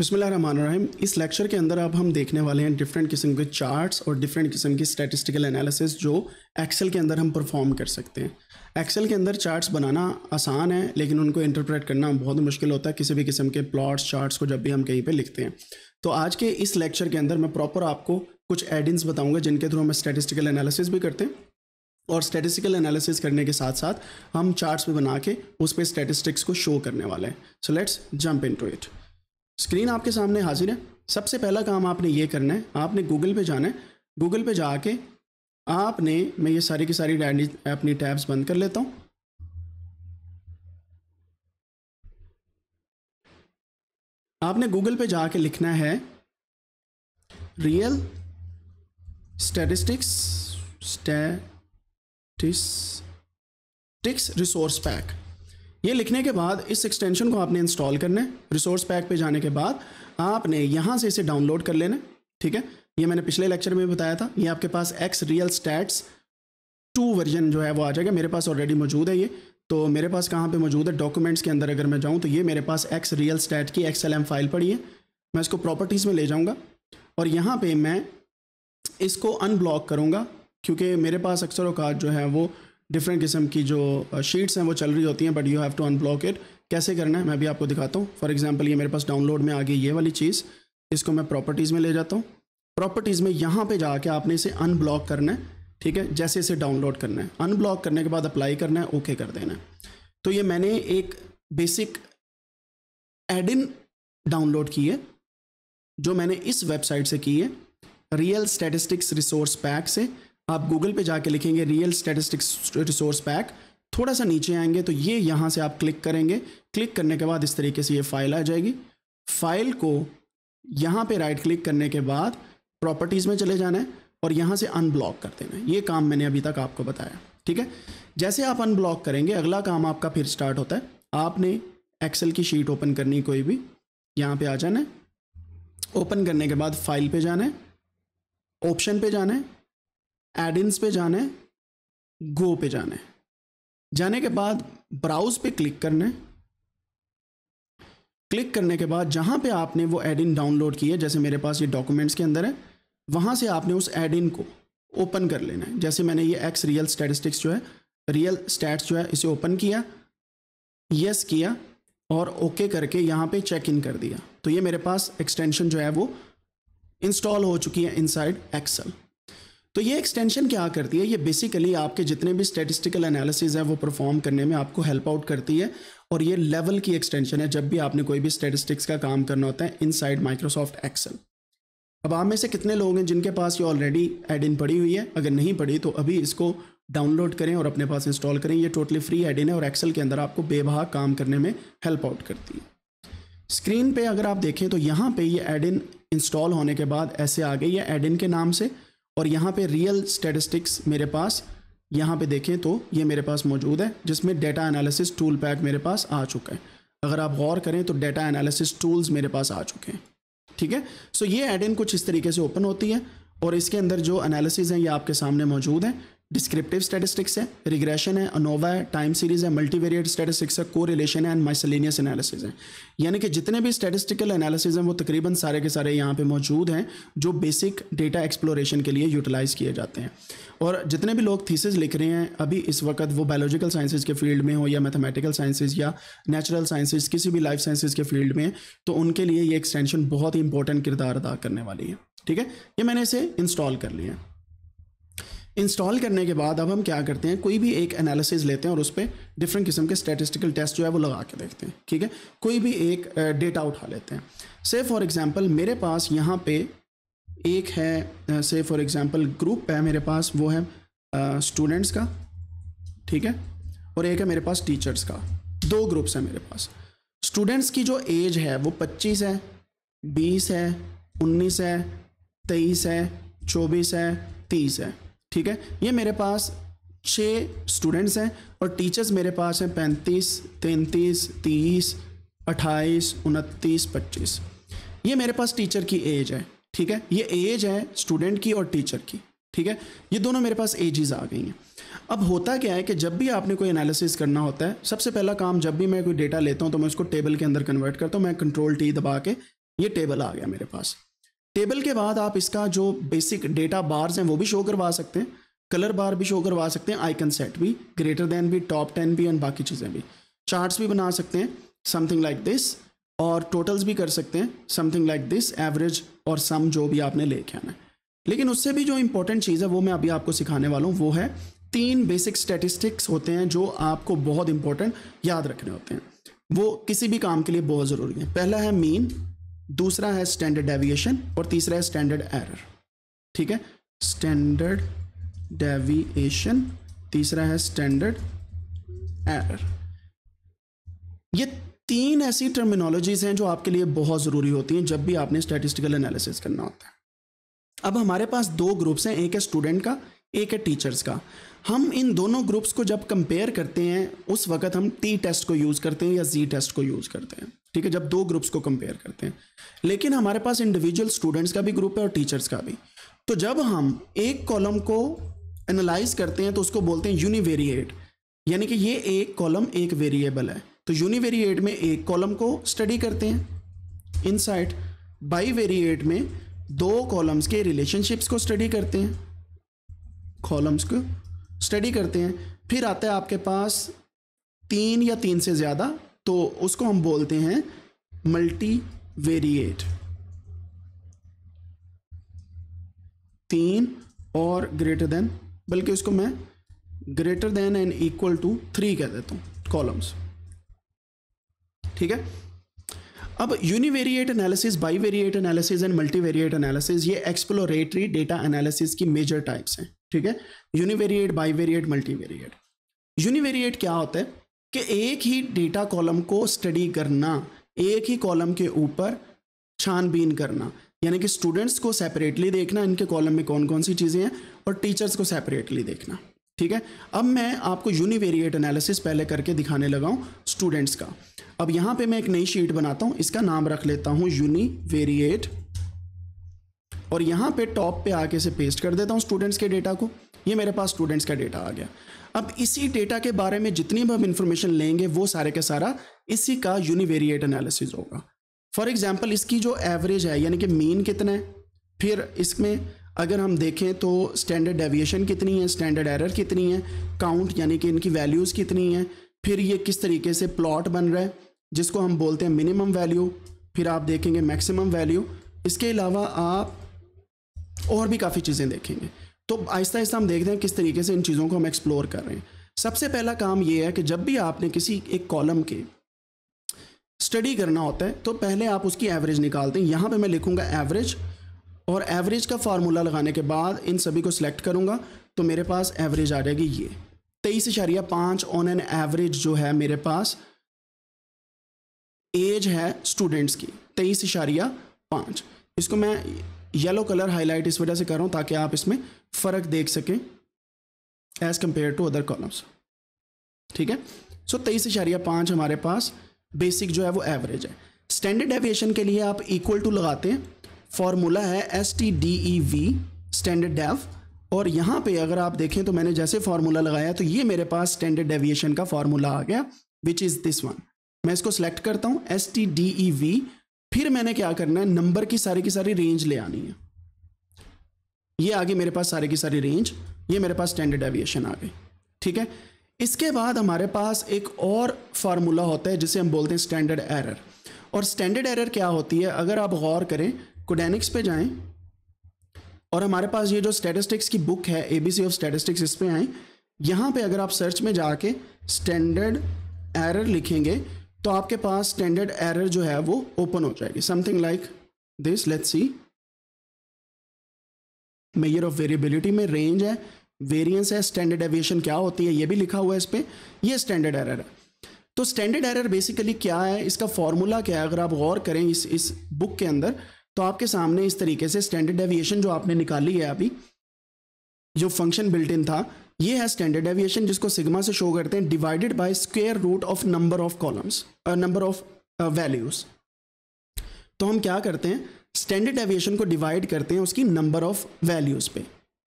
बसमीम इस लेक्चर के अंदर अब हम देखने वाले हैं डिफरेंट किस्म के चार्ट्स और डिफरेंट किस्म की स्टैटिस्टिकल एनालिसिस जो एक्सेल के अंदर हम परफॉर्म कर सकते हैं एक्सेल के अंदर चार्ट्स बनाना आसान है लेकिन उनको इंटरप्रेट करना बहुत मुश्किल होता है किसी भी किस्म के प्लॉट्स चार्ट्स को जब भी हम कहीं पर लिखते हैं तो आज के इस लेक्चर के अंदर मैं प्रॉपर आपको कुछ एडिंग्स बताऊँगा जिनके थ्रू हम स्टैटिस्टिकल एनालिसिस भी करते हैं और स्टैटिस्टिकल एनालिसिस करने के साथ साथ हम चार्ट्स भी बना के उस पर स्टैटिस्टिक्स को शो करने वाले हैं so let's jump into it screen आपके सामने हाजिर है सबसे पहला काम आपने ये करना है आपने गूगल पे जाना है गूगल पे जाके आपने मैं ये सारी की सारी अपनी टैब्स बंद कर लेता हूँ आपने गूगल पे जाके लिखना है real statistics statistics resource pack ये लिखने के बाद इस एक्सटेंशन को आपने इंस्टॉल करना है रिसोर्स पैक पे जाने के बाद आपने यहाँ से इसे डाउनलोड कर लेना ठीक है ये मैंने पिछले लेक्चर में बताया था ये आपके पास X real stats two version जो है वो आ जाएगा मेरे पास ऑलरेडी मौजूद है ये तो मेरे पास कहाँ पे मौजूद है डॉक्यूमेंट्स के अंदर अगर मैं जाऊँ तो ये मेरे पास एक्स रियल स्टैट की एक्स फाइल पड़ी है मैं इसको प्रॉपर्टीज़ में ले जाऊँगा और यहाँ पर मैं इसको अनब्लॉक करूँगा क्योंकि मेरे पास अक्सर अवकात जो है वो डिफरेंट किस्म की जो शीट्स हैं वो चल रही होती हैं but you have to unblock it कैसे करना है मैं भी आपको दिखाता हूँ फॉर एग्जाम्पल ये मेरे पास डाउनलोड में आ गई ये वाली चीज़ इसको मैं प्रॉपर्टीज़ में ले जाता हूँ प्रॉपर्टीज़ में यहाँ पे जाके आपने इसे अनब्लॉक करना है ठीक है जैसे इसे डाउनलोड करना है अनब्लॉक करने के बाद अप्लाई करना है ओके कर देना है तो ये मैंने एक बेसिक इन डाउनलोड की है जो मैंने इस वेबसाइट से की है रियल स्टेटिस्टिक्स रिसोर्स पैक से आप गूगल पे जाके लिखेंगे रियल स्टेटिस्टिक्स रिसोर्स पैक थोड़ा सा नीचे आएंगे तो ये यहाँ से आप क्लिक करेंगे क्लिक करने के बाद इस तरीके से ये फाइल आ जाएगी फाइल को यहाँ पे राइट क्लिक करने के बाद प्रॉपर्टीज़ में चले जाना है और यहाँ से अनब्लॉक कर देना है ये काम मैंने अभी तक आपको बताया ठीक है जैसे आप अनब्लॉक करेंगे अगला काम आपका फिर स्टार्ट होता है आपने एक्सेल की शीट ओपन करनी कोई भी यहाँ पर आ जाना है ओपन करने के बाद फाइल पर जाना है ऑप्शन पे जाना है एडिन्स पे जाना है गो पे जाना है जाने के बाद ब्राउज पे क्लिक करना है क्लिक करने के बाद जहाँ पे आपने वो एडिन डाउनलोड किए जैसे मेरे पास ये डॉक्यूमेंट्स के अंदर है वहाँ से आपने उस एडिन को ओपन कर लेना है जैसे मैंने ये एक्स रियल स्टैटिस्टिक्स जो है रियल स्टैट्स जो है इसे ओपन किया यस किया और ओके okay करके यहाँ पे चेक इन कर दिया तो ये मेरे पास एक्सटेंशन जो है वो इंस्टॉल हो चुकी है इनसाइड एक्सल तो ये एक्सटेंशन क्या करती है ये बेसिकली आपके जितने भी स्टेटिस्टिकल एनालिसिस है वो परफॉर्म करने में आपको हेल्प आउट करती है और ये लेवल की एक्सटेंशन है जब भी आपने कोई भी स्टेटिस्टिक्स का काम करना होता है इनसाइड माइक्रोसॉफ्ट एक्सेल अब आप में से कितने लोग हैं जिनके पास ये ऑलरेडी एड इन पड़ी हुई है अगर नहीं पड़ी तो अभी इसको डाउनलोड करें और अपने पास इंस्टॉल करें ये टोटली फ्री एड इन है और एक्सेल के अंदर आपको बेबहा काम करने में हेल्प आउट करती है स्क्रीन पर अगर आप देखें तो यहाँ पर ये एड इन इंस्टॉल होने के बाद ऐसे आ गई है एड इन के नाम से और यहाँ पे रियल स्टेटिस्टिक्स मेरे पास यहाँ पे देखें तो ये मेरे पास मौजूद है जिसमें डेटा एनालिसिस टूल पैक मेरे पास आ चुका है अगर आप गौर करें तो डेटा एनालिसिस टूल्स मेरे पास आ चुके हैं ठीक है सो ये एड इन कुछ इस तरीके से ओपन होती है और इसके अंदर जो एनालिसिस हैं ये आपके सामने मौजूद हैं डिस्क्रिप्टिव स्टैटिस्टिक्स है रिग्रेशन है अनोवा है टाइम सीरीज है मल्टीवेरिएट स्टेटिस्टिक्स है को रिलेशन है एंड माइसलेनियस एनालिसिस है यानी कि जितने भी स्टैटिस्टिकल एनालिसिस हैं वो तकरीबन सारे के सारे यहाँ पे मौजूद हैं जो बेसिक डेटा एक्सप्लोरेशन के लिए यूटिलाइज़ किए जाते हैं और जितने भी लोग थीसिस लिख रहे हैं अभी इस वक्त वो बायोलॉजिकल साइंसिस के फील्ड में हो या मैथमेटिकल साइंसिस या नेचुरल साइंसिस किसी भी लाइफ साइंसिस के फील्ड में तो उनके लिए ये एक्सटेंशन बहुत ही इंपॉर्टेंट किरदार अदा करने वाली है ठीक है ये मैंने इसे इंस्टॉल कर लिया है इंस्टॉल करने के बाद अब हम क्या करते हैं कोई भी एक एनालिसिस लेते हैं और उस पर डिफरेंट किस्म के स्टेटिस्टिकल टेस्ट जो है वो लगा के देखते हैं ठीक है कोई भी एक डेटा उठा लेते हैं से फॉर एग्ज़ाम्पल मेरे पास यहाँ पे एक है से फॉर एग्ज़ाम्पल ग्रुप है मेरे पास वो है स्टूडेंट्स का ठीक है और एक है मेरे पास टीचर्स का दो ग्रुप्स हैं मेरे पास स्टूडेंट्स की जो एज है वो पच्चीस है बीस है उन्नीस है तेईस है चौबीस है तीस है ठीक है ये मेरे पास छः स्टूडेंट्स हैं और टीचर्स मेरे पास हैं पैंतीस तैंतीस तीस अट्ठाईस उनतीस पच्चीस ये मेरे पास टीचर की एज है ठीक है ये एज है स्टूडेंट की और टीचर की ठीक है ये दोनों मेरे पास एजेस आ गई हैं अब होता क्या है कि जब भी आपने कोई एनालिसिस करना होता है सबसे पहला काम जब भी मैं कोई डेटा लेता हूँ तो मैं उसको टेबल के अंदर कन्वर्ट करता हूँ मैं कंट्रोल टी दबा के ये टेबल आ गया मेरे पास टेबल के बाद आप इसका जो बेसिक डेटा बार्स हैं वो भी शो करवा सकते हैं कलर बार भी शो करवा सकते हैं आइकन सेट भी ग्रेटर देन भी टॉप टेन भी एंड बाकी चीज़ें भी चार्ट्स भी बना सकते हैं समथिंग लाइक दिस और टोटल्स भी कर सकते हैं समथिंग लाइक दिस एवरेज और सम जो भी आपने लेके आना है लेकिन उससे भी जो इंपॉर्टेंट चीज़ है वो मैं अभी आपको सिखाने वाला हूँ वो है तीन बेसिक स्टेटिस्टिक्स होते हैं जो आपको बहुत इंपॉर्टेंट याद रखने होते हैं वो किसी भी काम के लिए बहुत ज़रूरी है पहला है मीन दूसरा है स्टैंडर्ड डेविएशन और तीसरा है स्टैंडर्ड एरर ठीक है स्टैंडर्ड डेविएशन तीसरा है स्टैंडर्ड एरर ये तीन ऐसी टर्मिनोलॉजीज हैं जो आपके लिए बहुत ज़रूरी होती हैं जब भी आपने स्टैटिस्टिकल एनालिसिस करना होता है अब हमारे पास दो ग्रुप्स हैं एक है स्टूडेंट का एक है टीचर्स का हम इन दोनों ग्रुप्स को जब कंपेयर करते हैं उस वक्त हम टी टेस्ट को यूज़ करते हैं या जी टेस्ट को यूज़ करते हैं ठीक है जब दो ग्रुप्स को कंपेयर करते हैं लेकिन हमारे पास इंडिविजुअल स्टूडेंट्स का भी ग्रुप है और टीचर्स का भी तो जब हम एक कॉलम को एनालाइज करते हैं तो उसको बोलते हैं यूनिवेरिएट यानी कि ये एक कॉलम एक वेरिएबल है तो यूनिवेरिएट में एक कॉलम को स्टडी करते हैं इनसाइट बाई वेरिएट में दो कॉलम्स के रिलेशनशिप्स को स्टडी करते हैं कॉलम्स को स्टडी करते हैं फिर आता है आपके पास तीन या तीन से ज़्यादा तो उसको हम बोलते हैं मल्टी वेरिएट तीन और ग्रेटर देन बल्कि उसको मैं greater than and equal to three कह देता हूं कॉलम्स ठीक है अब univariate analysis bivariate analysis and multivariate analysis ये एक्सप्लोरेटरी डेटा एनालिसिस की मेजर टाइप्स हैं ठीक है यूनिवेरिएट बाईवेरिएट मल्टीवेरिएट यूनिवेरिएट क्या होता है कि एक ही डेटा कॉलम को स्टडी करना एक ही कॉलम के ऊपर छानबीन करना यानी कि स्टूडेंट्स को सेपरेटली देखना इनके कॉलम में कौन कौन सी चीज़ें हैं और टीचर्स को सेपरेटली देखना ठीक है अब मैं आपको यूनिवेरिएट एनालिसिस पहले करके दिखाने लगा हूँ स्टूडेंट्स का अब यहाँ पे मैं एक नई शीट बनाता हूँ इसका नाम रख लेता हूँ यूनिवेरिएट और यहाँ पे टॉप पे आके से पेस्ट कर देता हूँ स्टूडेंट्स के डेटा को ये मेरे पास स्टूडेंट्स का डेटा आ गया अब इसी डेटा के बारे में जितनी भी हम इंफॉर्मेशन लेंगे वो सारे का सारा इसी का यूनिवेरिएट एनालिसिस होगा फॉर एग्जाम्पल इसकी जो एवरेज है यानी कि मीन कितना है फिर इसमें अगर हम देखें तो स्टैंडर्ड डेविएशन कितनी है स्टैंडर्ड एरर कितनी है काउंट यानी कि इनकी वैल्यूज़ कितनी है फिर ये किस तरीके से प्लॉट बन रहा है जिसको हम बोलते हैं मिनिमम वैल्यू फिर आप देखेंगे मैक्सिमम वैल्यू इसके अलावा आप और भी काफ़ी चीज़ें देखेंगे तो आहिस्ता आहिस्ता हम देखते हैं किस तरीके से इन चीज़ों को हम एक्सप्लोर कर रहे हैं सबसे पहला काम ये है कि जब भी आपने किसी एक कॉलम के स्टडी करना होता है तो पहले आप उसकी एवरेज निकालते हैं यहाँ पे मैं लिखूँगा एवरेज और एवरेज का फार्मूला लगाने के बाद इन सभी को सिलेक्ट करूँगा तो मेरे पास एवरेज आ जाएगी ये तेईस इशारिया पाँच ऑन एन एवरेज जो है मेरे पास एज है स्टूडेंट्स की तेईस इशारिया पाँच इसको मैं येलो कलर हाईलाइट इस वजह से कर रहा हूँ ताकि आप इसमें फ़र्क देख सकें as compare to other columns ठीक है सो तेईस इशारिया पाँच हमारे पास बेसिक जो है वो एवरेज है स्टैंडर्ड डेविएशन के लिए आप इक्वल टू लगाते हैं फॉर्मूला है S T D E V standard dev और यहाँ पे अगर आप देखें तो मैंने जैसे फार्मूला लगाया तो ये मेरे पास स्टैंडर्ड डेविएशन का फार्मूला आ गया विच इज़ दिस वन मैं इसको सिलेक्ट करता हूँ S T D E V फिर मैंने क्या करना है नंबर की सारी की सारी रेंज ले आनी है ये आ गई मेरे पास सारी की सारी रेंज ये मेरे पास स्टैंडर्ड एविएशन आ गई ठीक है इसके बाद हमारे पास एक और फार्मूला होता है जिसे हम बोलते हैं स्टैंडर्ड एरर और स्टैंडर्ड एरर क्या होती है अगर आप गौर करें कोडेनिक्स पे जाएं और हमारे पास ये जो स्टैटिस्टिक्स की बुक है एबीसी ऑफ स्टैटिस्टिक्स इस पर आएँ यहाँ पे अगर आप सर्च में जाके स्टैंडर्ड एरर लिखेंगे तो आपके पास स्टैंडर्ड एरर जो है वो ओपन हो जाएगी something like this let's see measure of variability में रेंज है वेरिएंस है स्टैंडर्ड एविएशन क्या होती है ये भी लिखा हुआ है इस पर यह स्टैंडर्ड एरर है तो स्टैंडर्ड एरर बेसिकली क्या है इसका फॉर्मूला क्या है अगर आप गौर करें इस इस बुक के अंदर तो आपके सामने इस तरीके से स्टैंडर्ड एविएशन जो आपने निकाली है अभी जो फंक्शन बिल्ट इन था ये है स्टैंडर्ड एविएशन जिसको सिग्मा से शो करते हैं divided by square root of number of columns number of values तो हम क्या करते हैं स्टैंडर्ड एविएशन को डिवाइड करते हैं उसकी नंबर ऑफ वैल्यूज़ पे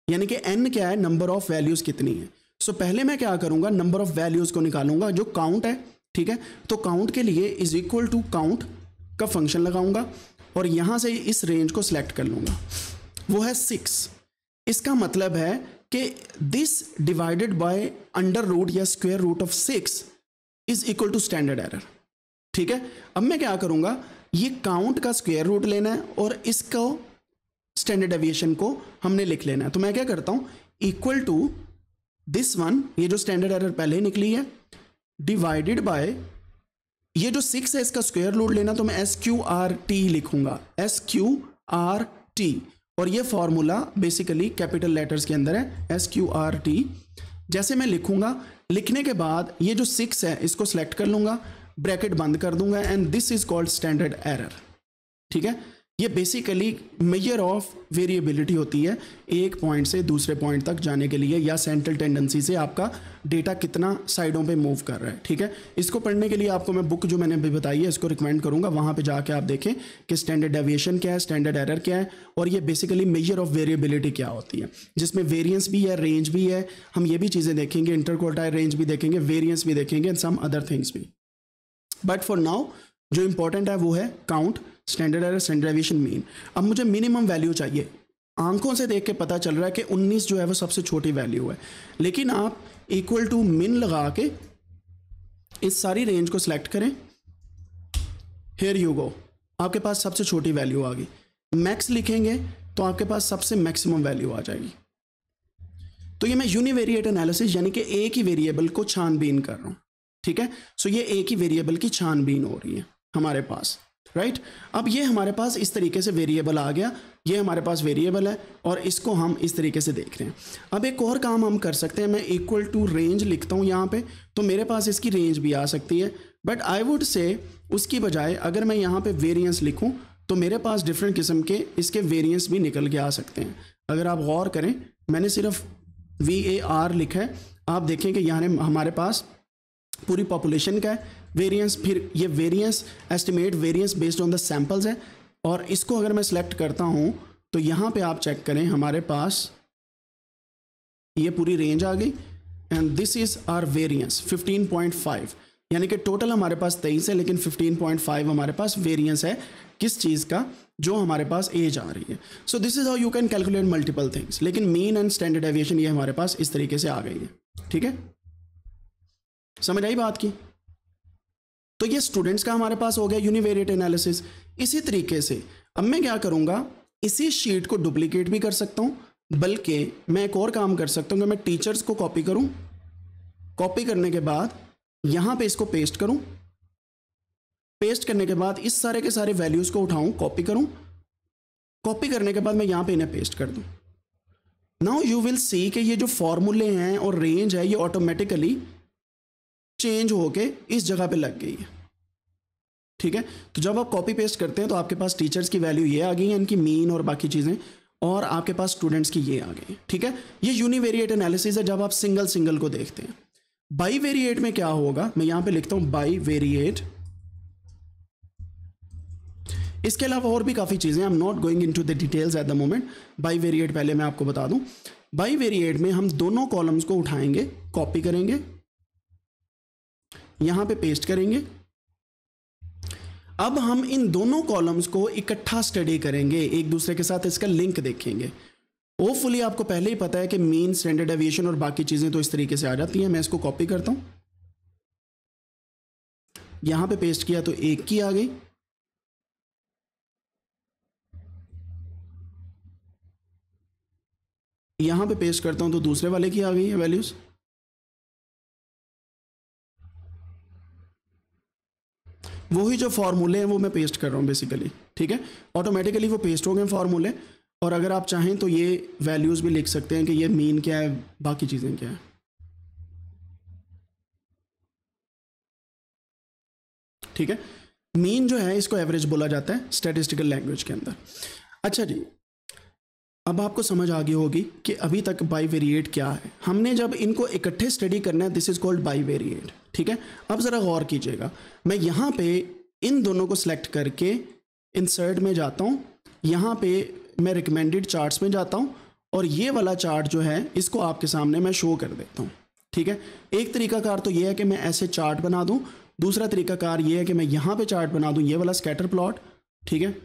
यानी कि एन क्या है नंबर ऑफ वैल्यूज़ कितनी है सो so, पहले मैं क्या करूंगा नंबर ऑफ वैल्यूज़ को निकालूंगा जो काउंट है ठीक है तो काउंट के लिए इज इक्वल टू काउंट का फंक्शन लगाऊंगा और यहां से इस रेंज को सिलेक्ट कर लूँगा वो है सिक्स इसका मतलब है कि this divided by under root या square root of six is equal to standard error ठीक है अब मैं क्या करूंगा ये काउंट का स्क्वेयर रूट लेना है और इसको स्टैंडर्ड एविएशन को हमने लिख लेना है तो मैं क्या करता हूं इक्वल टू दिस वन ये जो स्टैंडर्ड एरर पहले ही निकली है डिवाइडेड बाय ये जो सिक्स है इसका स्क्वायर रूट लेना तो मैं एस क्यू आर टी लिखूंगा एस क्यू आर टी और ये फॉर्मूला बेसिकली कैपिटल लेटर्स के अंदर है एस क्यू आर टी जैसे मैं लिखूंगा लिखने के बाद ये जो सिक्स है इसको सेलेक्ट कर लूंगा ब्रैकेट बंद कर दूंगा and this is called standard error ठीक है ये बेसिकली मेयर ऑफ वेरिएबिलिटी होती है एक पॉइंट से दूसरे पॉइंट तक जाने के लिए या सेंट्रल टेंडेंसी से आपका डेटा कितना साइडों पे मूव कर रहा है ठीक है इसको पढ़ने के लिए आपको मैं बुक जो मैंने अभी बताई है इसको रिकमेंड करूंगा वहाँ पे जाके आप देखें कि स्टैंडर्ड डेविएशन क्या है स्टैंडर्ड एरर क्या है और ये बेसिकली मेजर ऑफ वेरिएबिलिटी क्या होती है जिसमें वेरियंस भी है रेंज भी है हम ये भी चीज़ें देखेंगे इंटरकोटाइल रेंज भी देखेंगे वेरियंस भी देखेंगे एंड सम अदर थिंग्स भी बट फॉर नाउ जो इंपॉर्टेंट है वो है count standard error standardization mean अब मुझे मिनिमम वैल्यू चाहिए आंखों से देख के पता चल रहा है कि 19 जो है वो सबसे छोटी वैल्यू है लेकिन आप इक्वल टू मिन लगा के इस सारी रेंज को सिलेक्ट करें हेयर यू गो आपके पास सबसे छोटी वैल्यू आ गई मैक्स लिखेंगे तो आपके पास सबसे मैक्सिमम वैल्यू आ जाएगी तो ये मैं यूनिवेरिएट एनालिसिस यानी कि एक ही वेरिएबल को छानबीन कर रहा हूँ ठीक है सो ये एक ही वेरिएबल की छानबीन हो रही है हमारे पास राइट अब ये हमारे पास इस तरीके से वेरिएबल आ गया ये हमारे पास वेरिएबल है और इसको हम इस तरीके से देख रहे हैं अब एक और काम हम कर सकते हैं मैं इक्वल टू रेंज लिखता हूँ यहाँ पे तो मेरे पास इसकी रेंज भी आ सकती है बट आई वुड से उसकी बजाय अगर मैं यहाँ पे वेरिएंस लिखूँ तो मेरे पास डिफरेंट किस्म के इसके वेरियंस भी निकल के आ सकते हैं अगर आप गौर करें मैंने सिर्फ वी ए आर लिखा है आप देखें कि यहाँ हमारे पास पूरी पॉपुलेशन का है वेरियंस फिर ये variance estimate variance based on the samples है और इसको अगर मैं सिलेक्ट करता हूँ तो यहाँ पे आप चेक करें हमारे पास ये पूरी रेंज आ गई and this is R point 15.5 यानी कि टोटल हमारे पास तेईस है लेकिन 15.5 हमारे पास वेरियंस है किस चीज़ का जो हमारे पास एज आ रही है so this is how you can calculate multiple things लेकिन मेन एंड स्टैंडर्ड एविएशन ये हमारे पास इस तरीके से आ गई है ठीक है समझ आई बात की तो ये स्टूडेंट्स का हमारे पास हो गया यूनिवेरिएट एनालिसिस इसी तरीके से अब मैं क्या करूँगा इसी शीट को डुप्लीकेट भी कर सकता हूँ बल्कि मैं एक और काम कर सकता हूँ कि मैं टीचर्स को कॉपी करूँ कॉपी करने के बाद यहां पे इसको पेस्ट करूँ पेस्ट करने के बाद इस सारे के सारे वैल्यूज़ को उठाऊं कॉपी करूँ कॉपी करने के बाद मैं यहां पे इन्हें पेस्ट कर दूँ नाउ यू विल सी कि ये जो फॉर्मूले हैं और रेंज है ये ऑटोमेटिकली चेंज होके इस जगह पे लग गई है ठीक है तो जब आप कॉपी पेस्ट करते हैं तो आपके पास टीचर्स की वैल्यू ये आ गई है इनकी मीन और बाकी चीज़ें और आपके पास स्टूडेंट्स की ये आ गई ठीक है ये यूनिवेरिएट एनालिसिस है जब आप सिंगल सिंगल को देखते हैं बाई वेरिएट में क्या होगा मैं यहाँ पे लिखता हूँ बाई वेरिएट इसके अलावा और भी काफ़ी चीज़ें I am not going in into the details at the moment bivariate पहले मैं आपको बता दूं बाई वेरिएट में हम दोनों कॉलम्स को उठाएंगे कॉपी करेंगे यहां पे पेस्ट करेंगे अब हम इन दोनों कॉलम्स को इकट्ठा स्टडी करेंगे एक दूसरे के साथ इसका लिंक देखेंगे होपफुली आपको पहले ही पता है कि मेन स्टैंडर्ड एविएशन और बाकी चीज़ें तो इस तरीके से आ जाती हैं मैं इसको कॉपी करता हूं यहां पे पेस्ट किया तो एक की आ गई यहां पे पेस्ट करता हूं तो दूसरे वाले की आ गई है वैल्यूज़ वही जो फार्मूले हैं वो मैं पेस्ट कर रहा हूँ बेसिकली ठीक है ऑटोमेटिकली वो पेस्ट हो गए फार्मूले और अगर आप चाहें तो ये वैल्यूज़ भी लिख सकते हैं कि ये मीन क्या है बाकी चीज़ें क्या है ठीक है मीन जो है इसको एवरेज बोला जाता है स्टेटिस्टिकल लैंग्वेज के अंदर अच्छा जी अब आपको समझ आ गई होगी कि अभी तक बाई वेरिएट क्या है हमने जब इनको इकट्ठे स्टडी करना है this is called bivariate ठीक है अब ज़रा गौर कीजिएगा मैं यहाँ पे इन दोनों को सिलेक्ट करके इंसर्ट में जाता हूँ यहाँ पे मैं रिकमेंडेड चार्ट्स में जाता हूँ और ये वाला चार्ट जो है इसको आपके सामने मैं शो कर देता हूँ ठीक है एक तरीकाकार तो ये है कि मैं ऐसे चार्ट बना दूँ दूसरा तरीकाकार ये है कि मैं यहाँ पर चार्ट बना दूँ ये वाला स्कैटर प्लॉट ठीक है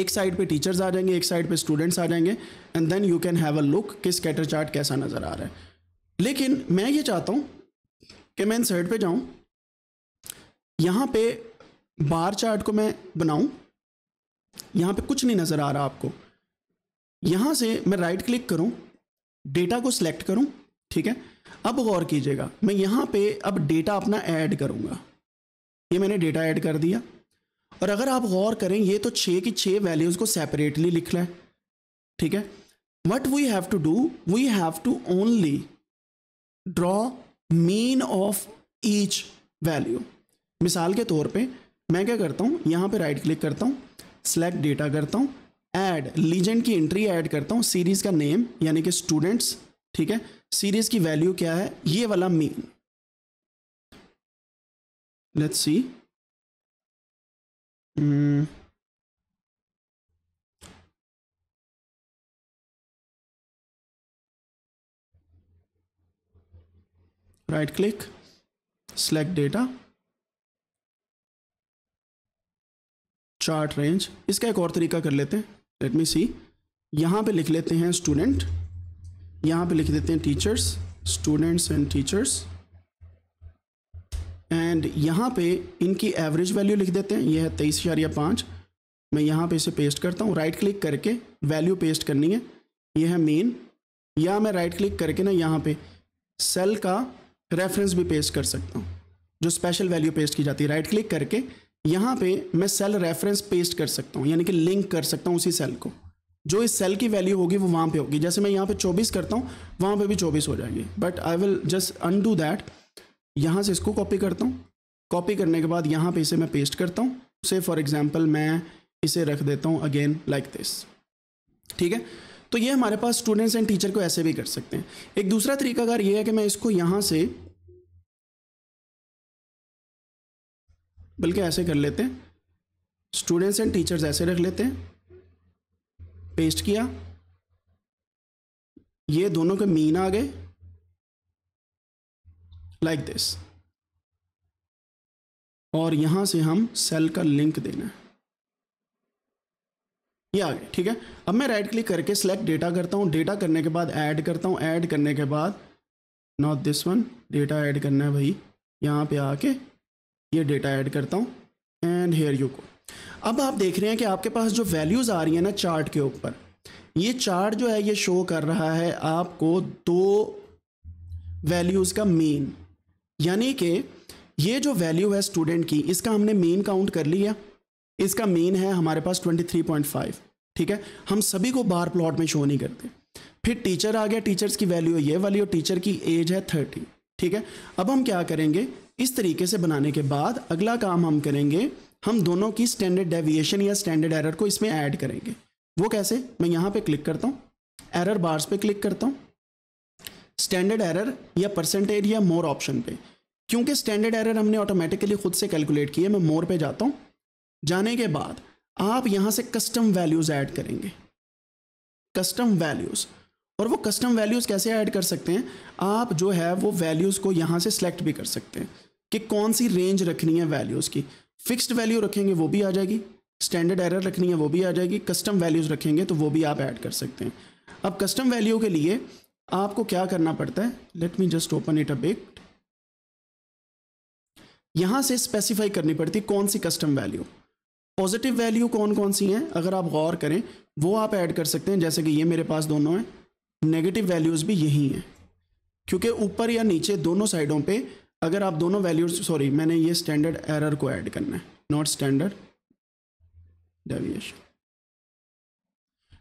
एक साइड पे टीचर्स आ जाएंगे एक साइड पे स्टूडेंट्स आ जाएंगे and then you can have a look कि स्केटर चार्ट कैसा नज़र आ रहा है लेकिन मैं ये चाहता हूँ कि मैं इंसर्ट पे जाऊं यहां पे बार चार्ट को मैं बनाऊं यहां पे कुछ नहीं नज़र आ रहा आपको यहां से मैं राइट क्लिक करूं डेटा को सिलेक्ट करूं ठीक है अब गौर कीजिएगा मैं यहां पे अब डेटा अपना ऐड करूंगा ये मैंने डेटा ऐड कर दिया और अगर आप गौर करें ये तो छः की छः वैल्यूज़ को सेपरेटली लिख लें ठीक है what we have to do we have to only draw mean of each value मिसाल के तौर पे मैं क्या करता हूँ यहाँ पे राइट क्लिक करता हूँ सेलेक्ट डेटा करता हूँ ऐड लीजेंड की एंट्री ऐड करता हूँ सीरीज़ का नेम यानी कि स्टूडेंट्स ठीक है सीरीज़ की वैल्यू क्या है ये वाला mean let's see right click select data chart range इसका एक और तरीका कर लेते हैं let me सी यहाँ पे लिख लेते हैं स्टूडेंट यहाँ पे लिख देते हैं teachers students and teachers and यहाँ पे इनकी एवरेज वैल्यू लिख देते हैं यह है तेईस हज़ार या पाँच मैं यहाँ पे इसे पेस्ट करता हूँ राइट क्लिक करके वैल्यू पेस्ट करनी है यह है मेन या मैं राइट क्लिक करके ना यहाँ पे सेल का रेफरेंस भी पेस्ट कर सकता हूँ जो स्पेशल वैल्यू पेस्ट की जाती है राइट क्लिक करके यहाँ पे मैं सेल रेफरेंस पेस्ट कर सकता हूँ यानी कि लिंक कर सकता हूँ उसी सेल को जो इस सेल की वैल्यू होगी वो वहाँ पे होगी जैसे मैं यहाँ पे 24 करता हूँ वहाँ पे भी 24 हो जाएगी but I will just undo that यहाँ से इसको कॉपी करता हूँ कॉपी करने के बाद यहाँ पे इसे मैं पेस्ट करता हूँ से फॉर एग्जाम्पल मैं इसे रख देता हूँ अगेन लाइक दिस ठीक है तो ये हमारे पास स्टूडेंट्स एंड टीचर को ऐसे भी कर सकते हैं एक दूसरा अगर ये है कि मैं इसको यहाँ से बल्कि ऐसे कर लेते हैं स्टूडेंट्स एंड टीचर्स ऐसे रख लेते हैं पेस्ट किया ये दोनों के मीन आ गए लाइक दिस और यहाँ से हम सेल का लिंक देना है ये आ गए ठीक है अब मैं राइट क्लिक करके सेलेक्ट डेटा करता हूँ डेटा करने के बाद ऐड करता हूँ ऐड करने के बाद not this one data add करना है भाई यहाँ पे आके ये डेटा ऐड करता हूँ एंड हेयर यू को अब आप देख रहे हैं कि आपके पास जो वैल्यूज़ आ रही हैं ना चार्ट के ऊपर ये चार्ट जो है ये शो कर रहा है आपको दो वैल्यूज़ का मेन यानी कि ये जो वैल्यू है स्टूडेंट की इसका हमने मेन काउंट कर लिया इसका मेन है हमारे पास 23.5 ठीक है हम सभी को बार प्लॉट में शो नहीं करते फिर टीचर आ गया टीचर्स की वैल्यू ये वाली और टीचर की एज है 30 ठीक है अब हम क्या करेंगे इस तरीके से बनाने के बाद अगला काम हम करेंगे हम दोनों की स्टैंडर्ड डेविएशन या स्टैंडर्ड एरर को इसमें ऐड करेंगे वो कैसे मैं यहाँ पे क्लिक करता हूँ एरर बार्स पे क्लिक करता हूँ स्टैंडर्ड एरर या परसेंटेज या मोर ऑप्शन पे क्योंकि स्टैंडर्ड एरर हमने ऑटोमेटिकली खुद से कैलकुलेट किया मैं मोर पे जाता हूँ जाने के बाद आप यहाँ से कस्टम वैल्यूज़ ऐड करेंगे कस्टम वैल्यूज़ और वो कस्टम वैल्यूज़ कैसे ऐड कर सकते हैं आप जो है वो वैल्यूज़ को यहाँ से सिलेक्ट भी कर सकते हैं कि कौन सी रेंज रखनी है वैल्यूज़ की फिक्स्ड वैल्यू रखेंगे वो भी आ जाएगी स्टैंडर्ड एरर रखनी है वो भी आ जाएगी कस्टम वैल्यूज़ रखेंगे तो वो भी आप ऐड कर सकते हैं अब कस्टम वैल्यू के लिए आपको क्या करना पड़ता है let me just open it uh यहाँ से स्पेसिफाई करनी पड़ती कौन सी कस्टम वैल्यू पॉजिटिव वैल्यू कौन कौन सी हैं अगर आप गौर करें वो आप ऐड कर सकते हैं जैसे कि ये मेरे पास दोनों हैं नेगेटिव वैल्यूज़ भी यही हैं क्योंकि ऊपर या नीचे दोनों साइडों पे अगर आप दोनों वैल्यूज सॉरी मैंने ये स्टैंडर्ड एरर को ऐड करना है नॉट स्टैंडर्ड डेविएशन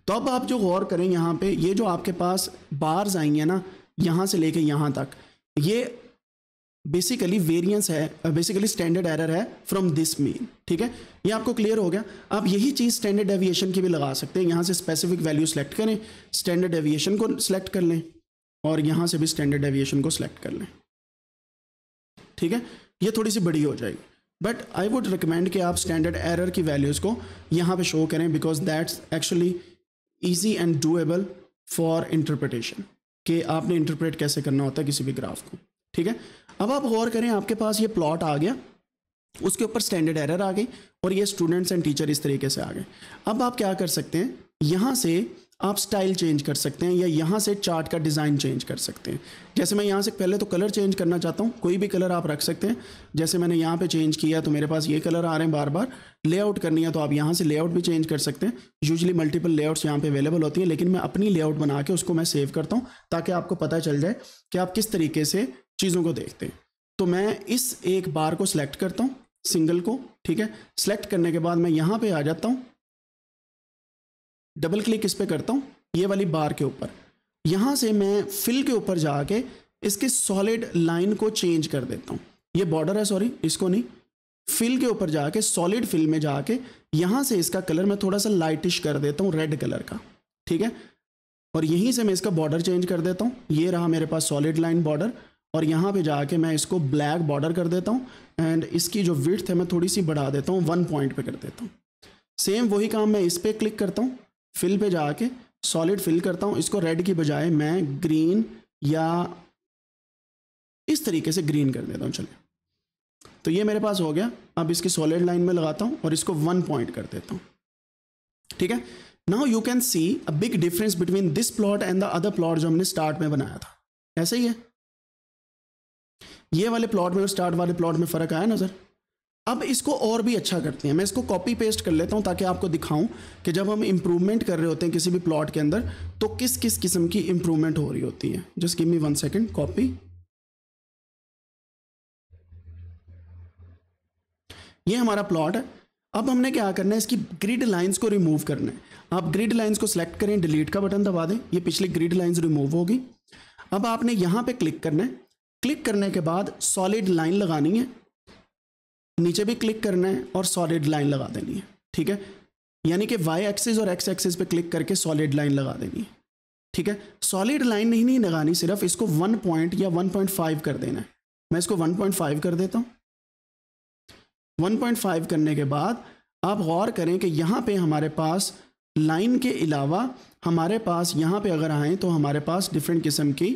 तो अब आप जो गौर करें यहाँ पे ये जो आपके पास बार्स आएंगे ना यहाँ से लेके यहाँ तक ये बेसिकली वेरिएंस है बेसिकली स्टैंडर्ड एरर है फ्रॉम दिस मीन ठीक है ये आपको क्लियर हो गया आप यही चीज़ स्टैंडर्ड एविएशन की भी लगा सकते हैं यहाँ से स्पेसिफिक वैल्यू सेलेक्ट करें स्टैंडर्ड एविएशन को सिलेक्ट कर लें और यहाँ से भी स्टैंडर्ड एविएशन को सिलेक्ट कर लें ठीक है ये थोड़ी सी बड़ी हो जाएगी बट आई वुड रिकमेंड कि आप स्टैंडर्ड एरर की वैल्यूज़ को यहाँ पे शो करें because that's actually easy and doable for interpretation कि आपने इंटरप्रेट कैसे करना होता है किसी भी ग्राफ को ठीक है अब आप गौर करें आपके पास ये प्लॉट आ गया उसके ऊपर स्टैंडर्ड एरर आ गई और ये स्टूडेंट्स एंड टीचर इस तरीके से आ गए अब आप क्या कर सकते हैं यहाँ से आप स्टाइल चेंज कर सकते हैं या यहाँ से चार्ट का डिज़ाइन चेंज कर सकते हैं जैसे मैं यहाँ से पहले तो कलर चेंज करना चाहता हूँ कोई भी कलर आप रख सकते हैं जैसे मैंने यहाँ पे चेंज किया तो मेरे पास ये कलर आ रहे हैं बार बार लेआउट करनी है तो आप यहाँ से लेआउट भी चेंज कर सकते हैं यूजली मल्टीपल लेआउट्स यहाँ पर अवेलेबल होती हैं लेकिन मैं अपनी लेआउट बना के उसको मैं सेव करता हूँ ताकि आपको पता चल जाए कि आप किस तरीके से चीज़ों को देखते हैं तो मैं इस एक बार को सिलेक्ट करता हूँ सिंगल को ठीक है सिलेक्ट करने के बाद मैं यहाँ पर आ जाता हूँ डबल क्लिक इस पर करता हूँ ये वाली बार के ऊपर यहाँ से मैं फिल के ऊपर जाके इसके सॉलिड लाइन को चेंज कर देता हूँ ये बॉर्डर है सॉरी इसको नहीं फिल के ऊपर जाके सॉलिड फिल में जाके यहाँ से इसका कलर मैं थोड़ा सा लाइटिश कर देता हूँ रेड कलर का ठीक है और यहीं से मैं इसका बॉर्डर चेंज कर देता हूँ ये रहा मेरे पास सॉलिड लाइन बॉर्डर और यहाँ पे जाके मैं इसको ब्लैक बॉर्डर कर देता हूँ एंड इसकी जो विर्थ है मैं थोड़ी सी बढ़ा देता हूँ वन पॉइंट पे कर देता हूँ सेम वही काम मैं इस पर क्लिक करता हूँ फिल पे जाके सॉलिड फिल करता हूँ इसको रेड की बजाय मैं ग्रीन या इस तरीके से ग्रीन कर देता हूँ चलिए तो ये मेरे पास हो गया अब इसकी सॉलिड लाइन में लगाता हूँ और इसको वन पॉइंट कर देता हूँ ठीक है now you can see a big difference between this plot and the other plot जो हमने स्टार्ट में बनाया था ऐसे ही है ये वाले प्लॉट में और स्टार्ट वाले प्लॉट में फ़र्क आया ना सर अब इसको और भी अच्छा करते हैं मैं इसको कॉपी पेस्ट कर लेता हूं ताकि आपको दिखाऊं कि जब हम इम्प्रूवमेंट कर रहे होते हैं किसी भी प्लॉट के अंदर तो किस किस किस्म की इम्प्रूवमेंट हो रही होती है just give me one second copy ये हमारा प्लॉट है अब हमने क्या करना है इसकी ग्रिड लाइंस को रिमूव करना है आप ग्रिड लाइंस को सिलेक्ट करें डिलीट का बटन दबा दें ये पिछली ग्रिड लाइंस रिमूव होगी अब आपने यहाँ पे क्लिक करना है क्लिक करने के बाद सॉलिड लाइन लगानी है नीचे भी क्लिक करना है और सॉलिड लाइन लगा देनी है ठीक है यानी कि वाई एक्सिस और एक्स एक्सिस पे क्लिक करके सॉलिड लाइन लगा देनी है ठीक है सॉलिड लाइन नहीं नहीं लगानी सिर्फ इसको वन पॉइंट या वन पॉइंट फाइव कर देना है मैं इसको वन पॉइंट फाइव कर देता हूँ वन पॉइंट फाइव करने के बाद आप गौर करें कि यहाँ पे हमारे पास लाइन के अलावा हमारे पास यहाँ पे अगर आएँ तो हमारे पास डिफरेंट किस्म की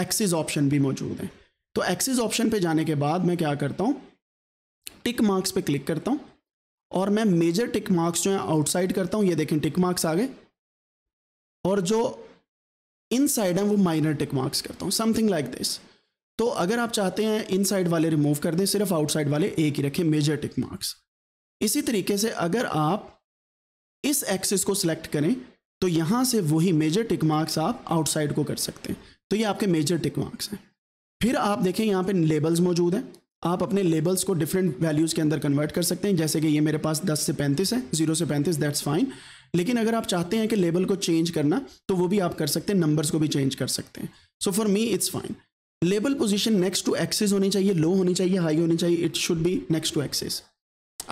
एक्सिस ऑप्शन भी मौजूद हैं तो एक्सिस ऑप्शन पर जाने के बाद मैं क्या करता हूँ टिक मार्क्स पे क्लिक करता हूँ और मैं मेजर टिक मार्क्स जो है आउटसाइड करता हूँ ये देखें टिक मार्क्स आ गए और जो इन साइड है वो माइनर टिक मार्क्स करता हूँ समथिंग लाइक दिस तो अगर आप चाहते हैं इन साइड वाले रिमूव कर दें सिर्फ आउटसाइड वाले एक ही रखें मेजर टिक मार्क्स इसी तरीके से अगर आप इस एक्सिस को सिलेक्ट करें तो यहाँ से वही मेजर टिक मार्क्स आप आउटसाइड को कर सकते हैं तो ये आपके मेजर टिक मार्क्स हैं फिर आप देखें यहाँ पे लेबल्स मौजूद हैं आप अपने लेबल्स को डिफरेंट वैल्यूज़ के अंदर कन्वर्ट कर सकते हैं जैसे कि ये मेरे पास 10 से 35 है 0 से 35 दैट्स फाइन लेकिन अगर आप चाहते हैं कि लेबल को चेंज करना तो वो भी आप कर सकते हैं नंबर्स को भी चेंज कर सकते हैं so for me it's fine label position next to axis होनी चाहिए लो होनी चाहिए हाई होनी चाहिए it should be next to axis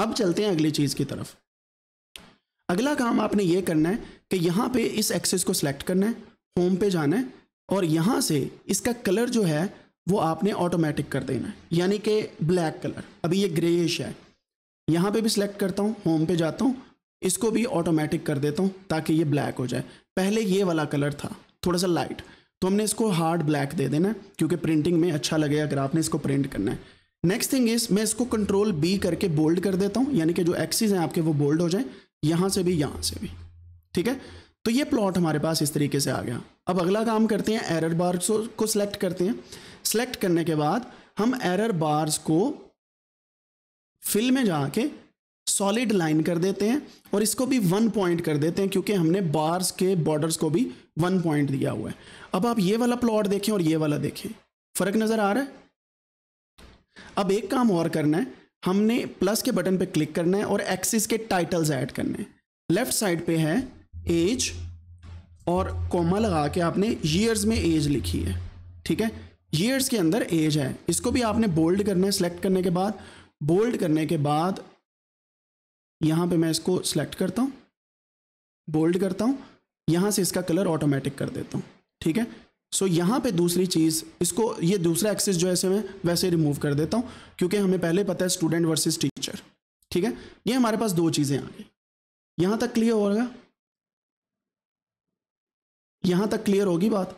अब चलते हैं अगली चीज़ की तरफ अगला काम आपने ये करना है कि यहाँ पे इस एक्सेस को सिलेक्ट करना है होम पे जाना है और यहाँ से इसका कलर जो है वो आपने ऑटोमेटिक कर देना है यानी कि ब्लैक कलर अभी ये ग्रेइश है यहाँ पे भी सिलेक्ट करता हूँ होम पे जाता हूँ इसको भी ऑटोमेटिक कर देता हूँ ताकि ये ब्लैक हो जाए पहले ये वाला कलर था थोड़ा सा लाइट तो हमने इसको हार्ड ब्लैक दे देना है क्योंकि प्रिंटिंग में अच्छा लगे अगर आपने इसको प्रिंट करना है नेक्स्ट थिंग इज मैं इसको कंट्रोल बी करके बोल्ड कर देता हूँ यानी कि जो एक्सीज हैं आपके वो बोल्ड हो जाए यहाँ से भी यहाँ से भी ठीक है तो ये प्लॉट हमारे पास इस तरीके से आ गया अब अगला काम करते हैं एरर बार को सिलेक्ट करते हैं सेलेक्ट करने के बाद हम एरर बार्स को फिल में जाके सॉलिड लाइन कर देते हैं और इसको भी वन पॉइंट कर देते हैं क्योंकि हमने बार्स के बॉर्डर्स को भी वन पॉइंट दिया हुआ है अब आप ये वाला प्लॉट देखें और ये वाला देखें फ़र्क नज़र आ रहा है अब एक काम और करना है हमने प्लस के बटन पे क्लिक करना है और एक्सिस के टाइटल्स ऐड करने हैं लेफ्ट साइड पे है एज और कोमा लगा के आपने ईयर्स में एज लिखी है ठीक है ईयर्स के अंदर एज है इसको भी आपने बोल्ड करना है सेलेक्ट करने के बाद बोल्ड करने के बाद यहाँ पे मैं इसको सेलेक्ट करता हूँ बोल्ड करता हूँ यहाँ से इसका कलर ऑटोमेटिक कर देता हूँ ठीक है सो so, यहाँ पे दूसरी चीज़ इसको ये दूसरा एक्सेस जो है मैं वैसे रिमूव कर देता हूँ क्योंकि हमें पहले पता है स्टूडेंट वर्सेस टीचर ठीक है ये हमारे पास दो चीज़ें आ गई यहाँ तक क्लियर होगा यहाँ तक क्लियर होगी बात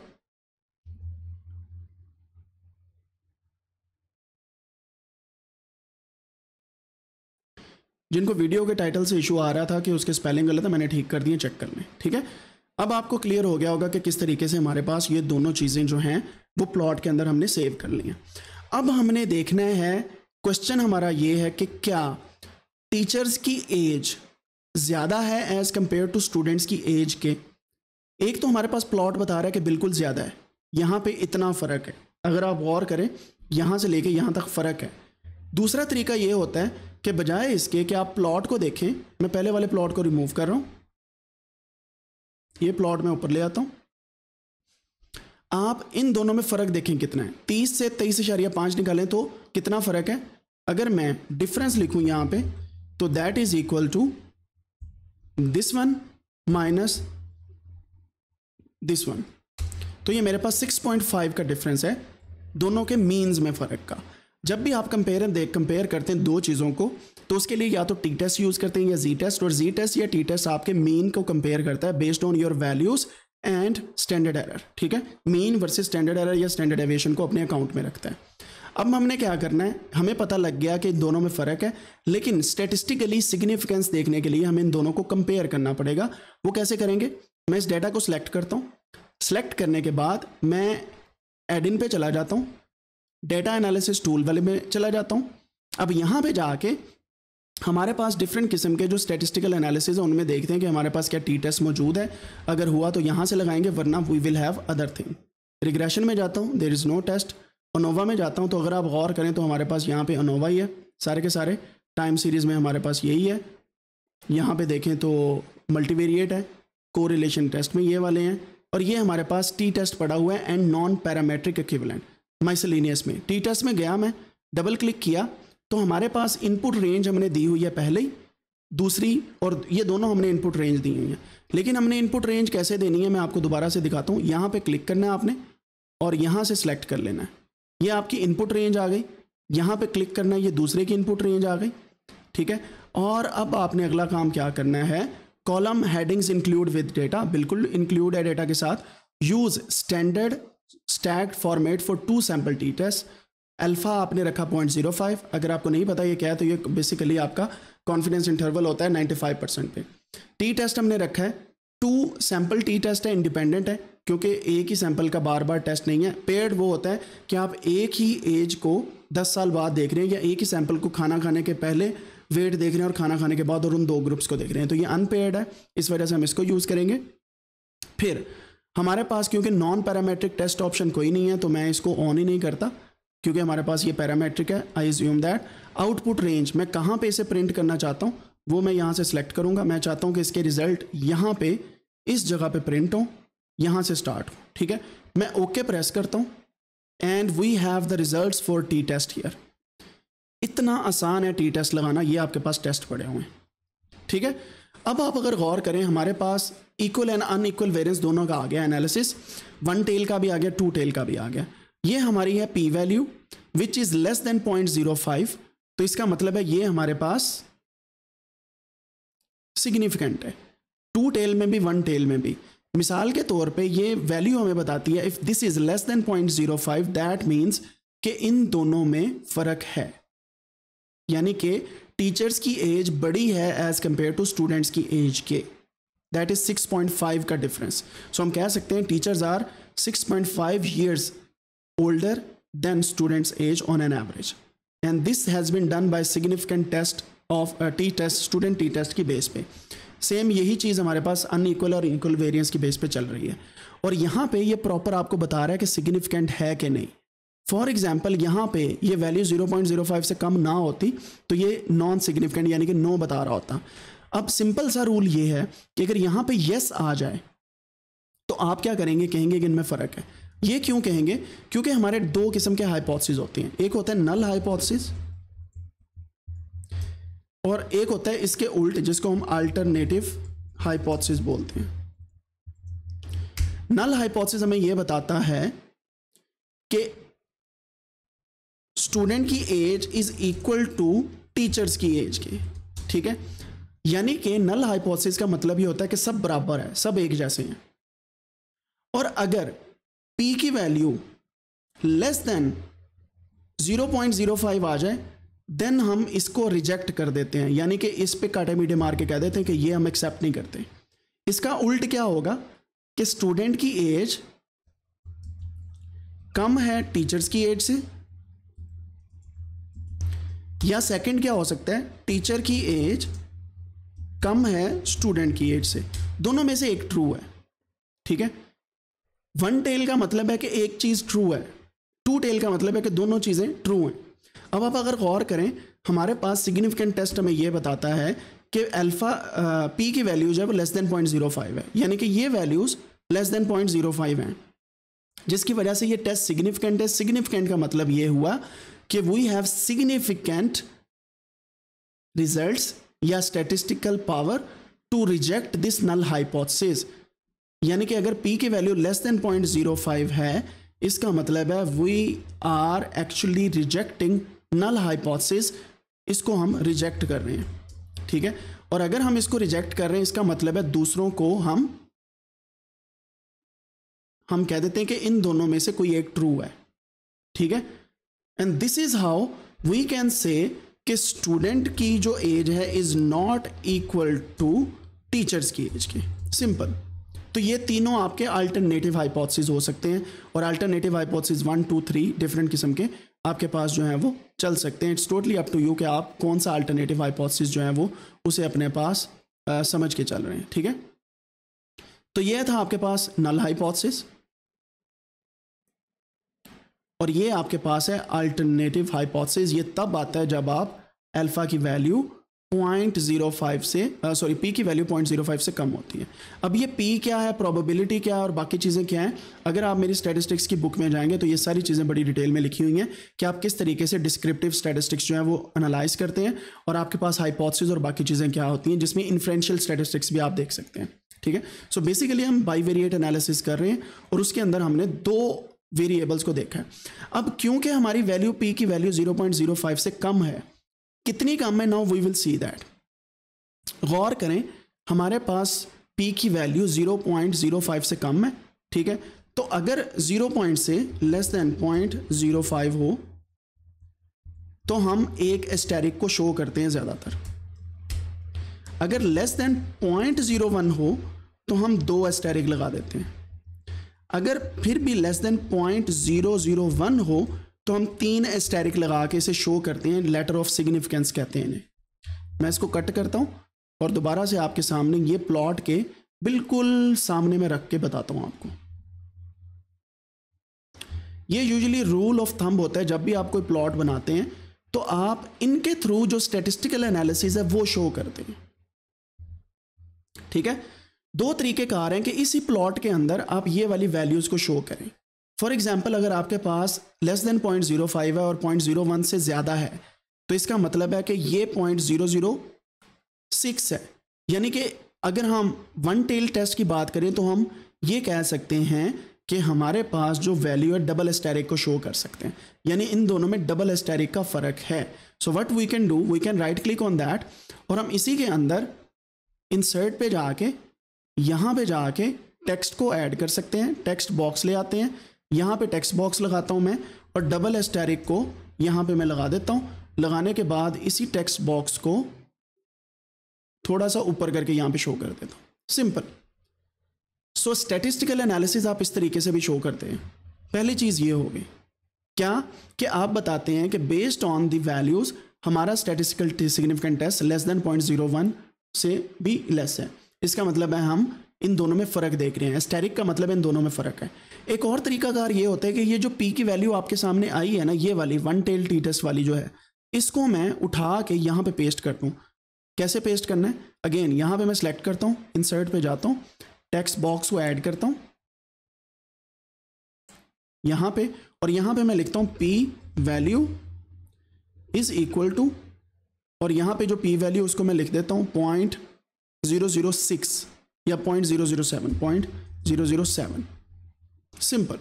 जिनको वीडियो के टाइटल से इशू आ रहा था कि उसके स्पेलिंग गलत है मैंने ठीक कर दिए चेक कर लें ठीक है अब आपको क्लियर हो गया होगा कि किस तरीके से हमारे पास ये दोनों चीज़ें जो हैं वो प्लॉट के अंदर हमने सेव कर ली हैं अब हमने देखना है क्वेश्चन हमारा ये है कि क्या टीचर्स की एज ज़्यादा है एज़ कम्पेयर टू स्टूडेंट्स की एज के एक तो हमारे पास प्लॉट बता रहा है कि बिल्कुल ज़्यादा है यहाँ पे इतना फ़र्क है अगर आप गौर करें यहाँ से लेके यहाँ तक फ़र्क है दूसरा तरीका ये होता है के बजाय इसके कि आप प्लॉट को देखें मैं पहले वाले प्लॉट को रिमूव कर रहा हूं ये प्लॉट मैं ऊपर ले आता हूं आप इन दोनों में फ़र्क देखें कितना है तीस से तेईस इशारिया पांच निकालें तो कितना फ़र्क है अगर मैं डिफरेंस लिखूं यहां पे तो that is equal to this one minus this one तो ये मेरे पास 6.5 का डिफरेंस है दोनों के मीन्स में फ़र्क का जब भी आप कंपेयर देख कंपेयर करते हैं दो चीज़ों को तो उसके लिए या तो टी टेस्ट यूज़ करते हैं या जी टेस्ट और जी टेस्ट या टी टेस्ट आपके मेन को कंपेयर करता है based on your values and standard error ठीक है मेन वर्सेज स्टैंडर्ड एरर या स्टैंडर्ड एवेशन को अपने अकाउंट में रखता है अब हमने क्या करना है हमें पता लग गया कि दोनों में फ़र्क है लेकिन स्टेटिस्टिकली सिग्निफिकेंस देखने के लिए हमें इन दोनों को कंपेयर करना पड़ेगा वो कैसे करेंगे मैं इस डेटा को सिलेक्ट करता हूँ सेलेक्ट करने के बाद मैं एडिन पे चला जाता हूँ डेटा एनालिसिस टूल वाले में चला जाता हूँ अब यहाँ पे जाके हमारे पास डिफरेंट किस्म के जो स्टेटिस्टिकल एनालिसिस है उनमें देखते हैं कि हमारे पास क्या टी टेस्ट मौजूद है अगर हुआ तो यहाँ से लगाएंगे वरना we will have other thing regression में जाता हूँ there is no test ANOVA में जाता हूँ तो अगर आप गौर करें तो हमारे पास यहाँ पे अनोवा ही है सारे के सारे टाइम सीरीज़ में हमारे पास यही है यहाँ पे देखें तो मल्टीवेरिएट है को टेस्ट में ये वाले हैं और ये हमारे पास टी टेस्ट पड़ा हुआ है and non parametric equivalent miscellaneous में टीटस में गया मैं डबल क्लिक किया तो हमारे पास इनपुट रेंज हमने दी हुई है पहले ही दूसरी और ये दोनों हमने इनपुट रेंज दी हुई है लेकिन हमने इनपुट रेंज कैसे देनी है मैं आपको दोबारा से दिखाता हूँ यहाँ पे क्लिक करना है आपने और यहाँ से सिलेक्ट कर लेना है ये आपकी इनपुट रेंज आ गई यहाँ पे क्लिक करना है ये दूसरे की इनपुट रेंज आ गई ठीक है और अब आपने अगला काम क्या करना है column headings include with data बिल्कुल इंक्लूड है डेटा के साथ use standard stacked format for two sample T test alpha आपने रखा पॉइंट जीरो फाइव अगर आपको नहीं पता ये क्या है तो ये बेसिकली आपका कॉन्फिडेंस इंटरवल होता है नाइन्टी फाइव परसेंट पे टी टेस्ट हमने रखा है टू सैम्पल टी टेस्ट है इंडिपेंडेंट है क्योंकि एक ही सैंपल का बार बार टेस्ट नहीं है पेड वो होता है कि आप एक ही एज को दस साल बाद देख रहे हैं या एक ही सैंपल को खाना खाने के पहले वेट देख रहे हैं और खाना खाने के बाद और उन दो ग्रुप्स को देख रहे हैं तो ये अनपेड है इस वजह से हम इसको यूज़ करेंगे फिर हमारे पास क्योंकि नॉन पैरामेट्रिक टेस्ट ऑप्शन कोई नहीं है तो मैं इसको ऑन ही नहीं करता क्योंकि हमारे पास ये पैरामेट्रिक है I assume that output range मैं कहाँ पे इसे प्रिंट करना चाहता हूँ वो मैं यहाँ से सिलेक्ट करूँगा मैं चाहता हूँ कि इसके रिजल्ट यहाँ पे इस जगह पे प्रिंट हो यहाँ से स्टार्ट हो ठीक है मैं ओके okay प्रेस करता हूँ and we have the result for T test here इतना आसान है टी टेस्ट लगाना ये आपके पास टेस्ट पड़े हुए हैं ठीक है अब आप अगर गौर करें हमारे पास equal and unequal variance दोनों का आ गया एनालिसिस वन टेल का भी आ गया टू टेल का भी आ गया ये हमारी है P value which is less than point zero five तो इसका मतलब है ये हमारे पास सिग्निफिकेंट है टू टेल में भी वन टेल में भी मिसाल के तौर पे ये वैल्यू हमें बताती है if this is less than point zero five that means के इन दोनों में फ़र्क है यानी कि टीचर्स की एज बड़ी है एज़ कम्पेयर टू स्टूडेंट्स की एज के दैट इज़ 6.5 का डिफरेंस सो so, हम कह सकते हैं teachers are 6.5 point five years older than students age on an average and this has been done by significant test of T test student T test की base पे same यही चीज़ हमारे पास एकवल और इक्वल वेरियंस की बेस पे चल रही है और यहाँ पे ये यह प्रॉपर आपको बता रहा है कि सिग्निफिकेंट है कि नहीं फॉर एग्जाम्पल यहाँ पे ये वैल्यू 0.05 से कम ना होती तो ये नॉन सिग्निफिकेंट यानी कि नो बता रहा होता अब सिंपल सा रूल ये है कि अगर यहाँ पे यस आ जाए तो आप क्या करेंगे कहेंगे कि इनमें फ़र्क है ये क्यों कहेंगे क्योंकि हमारे दो किस्म के हाइपोथेसिस होती हैं एक होता है नल हाइपोथेसिस और एक होता है इसके उल्ट जिसको हम अल्टरनेटिव हाइपोथेसिस बोलते हैं नल हाइपोथेसिस हमें यह बताता है कि स्टूडेंट की age is equal to teachers की एज के ठीक है यानी कि नल हाइपोथेसिस का मतलब ये होता है कि सब बराबर है सब एक जैसे हैं और अगर पी की वैल्यू लेस देन 0.05 आ जाए देन हम इसको रिजेक्ट कर देते हैं यानी कि इस पे काटे मीडे मार के कह देते हैं कि ये हम एक्सेप्ट नहीं करते इसका उल्ट क्या होगा कि स्टूडेंट की एज कम है टीचर्स की एज से या सेकंड क्या हो सकता है टीचर की एज कम है स्टूडेंट की एज से दोनों में से एक ट्रू है ठीक है वन टेल का मतलब है कि एक चीज़ ट्रू है टू टेल का मतलब है कि दोनों चीज़ें ट्रू हैं अब आप अगर गौर करें हमारे पास सिग्निफिकेंट टेस्ट हमें यह बताता है कि अल्फ़ा पी की वैल्यू जो है वो less than point zero five है यानी कि ये values less than point zero five हैं जिसकी वजह से ये टेस्ट सिग्निफिकेंट है सिग्निफिकेंट का मतलब ये हुआ कि वी हैव सिग्निफिकेंट रिजल्ट्स या statistical power to reject this null hypothesis यानी कि अगर पी की value less than point zero five है इसका मतलब है we are actually rejecting null hypothesis इसको हम रिजेक्ट कर रहे हैं ठीक है और अगर हम इसको रिजेक्ट कर रहे हैं इसका मतलब है दूसरों को हम हम कह देते हैं कि इन दोनों में से कोई एक ट्रू है ठीक है and this is how we can say कि स्टूडेंट की जो एज है is not equal to teachers की एज के सिंपल तो ये तीनों आपके अल्टरनेटिव हाइपोथेसिस हो सकते हैं और alternative hypothesis one two three different किस्म के आपके पास जो है वो चल सकते हैं it's totally up to you कि आप कौन सा अल्टरनेटिव हाइपोथेसिस जो है वो उसे अपने पास आ, समझ के चल रहे हैं ठीक है तो ये था आपके पास नल हाइपोथेसिस और ये आपके पास है अल्टरनेटिव हाइपोथेसिस ये तब आता है जब आप अल्फ़ा की वैल्यू पॉइंट जीरो फाइव से सॉरी पी की वैल्यू पॉइंट जीरो फाइव से कम होती है अब ये पी क्या है प्रोबेबिलिटी क्या है और बाकी चीज़ें क्या हैं अगर आप मेरी स्टैटिस्टिक्स की बुक में जाएंगे तो ये सारी चीज़ें बड़ी डिटेल में लिखी हुई हैं कि आप किस तरीके से डिस्क्रिप्टिव स्टैटिस्टिक्स जो है वो एनालाइज करते हैं और आपके पास हाइपोथेसिस और बाकी चीज़ें क्या होती हैं जिसमें इन्फ्रेंशियल स्टैटिस्टिक्स भी आप देख सकते हैं ठीक है सो बेसिकली हम बाईवेरिएट एनालिसिस कर रहे हैं और उसके अंदर हमने दो वेरिएबल्स को देखा है अब क्योंकि हमारी वैल्यू पी की वैल्यू 0.05 से कम है कितनी कम है now we will see that गौर करें हमारे पास पी की वैल्यू 0.05 से कम है ठीक है तो अगर 0. पॉइंट से less than point zero five हो तो हम एक एस्टेरिक को शो करते हैं ज़्यादातर अगर less than point zero one हो तो हम दो एस्टेरिक लगा देते हैं अगर फिर भी less than point zero zero one हो तो हम तीन एस्टेरिक लगा के इसे शो करते हैं लेटर ऑफ सिग्निफिकेंस कहते हैं इन्हें मैं इसको कट करता हूँ और दोबारा से आपके सामने ये प्लॉट के बिल्कुल सामने में रख के बताता हूँ आपको ये यूजली रूल ऑफ थंब होता है जब भी आप कोई प्लॉट बनाते हैं तो आप इनके थ्रू जो स्टेटिस्टिकल एनालिसिस है वो शो करते हैं ठीक है दो तरीके कहा रहे हैं कि इसी प्लॉट के अंदर आप ये वाली वैल्यूज़ को शो करें फॉर एग्जाम्पल अगर आपके पास less than point zero five है और पॉइंट जीरो वन से ज़्यादा है तो इसका मतलब है कि ये पॉइंट जीरो जीरो सिक्स है यानी कि अगर हम वन टेल टेस्ट की बात करें तो हम ये कह सकते हैं कि हमारे पास जो वैल्यू है डबल एस्टेरिक को शो कर सकते हैं यानी इन दोनों में डबल एस्टेरिक का फ़र्क है so what we can do we can right click on that और हम इसी के अंदर इंसर्ट पे जाके यहाँ पे जाके टेक्स्ट को ऐड कर सकते हैं टेक्स्ट बॉक्स ले आते हैं यहाँ पे टेक्स्ट बॉक्स लगाता हूँ मैं और डबल एस्टेरिक को यहाँ पे मैं लगा देता हूँ लगाने के बाद इसी टेक्स्ट बॉक्स को थोड़ा सा ऊपर करके यहाँ पे शो कर देता हूँ सिंपल सो स्टेटिस्टिकल एनालिसिस आप इस तरीके से भी शो करते हैं पहली चीज़ ये होगी क्या कि आप बताते हैं कि बेस्ड ऑन दी वैल्यूज़ हमारा statistical significant test less than point zero one से भी लेस है इसका मतलब है हम इन दोनों में फ़र्क देख रहे हैं स्टेरिक का मतलब इन दोनों में फ़र्क है एक और तरीकाकार ये होता है कि ये जो पी की वैल्यू आपके सामने आई है ना ये वाली वन टेल टीटस वाली जो है इसको मैं उठा के यहाँ पे पेस्ट कर दूँ कैसे पेस्ट करना है अगेन यहाँ पे मैं सिलेक्ट करता हूँ इंसर्ट पे जाता हूँ टेक्स्ट बॉक्स को ऐड करता हूँ यहाँ पे और यहाँ पे मैं लिखता हूँ P value is equal to और यहाँ पे जो पी वैल्यू उसको मैं लिख देता हूँ पॉइंट जीरो जीरो सिक्स या point zero zero seven point zero zero seven simple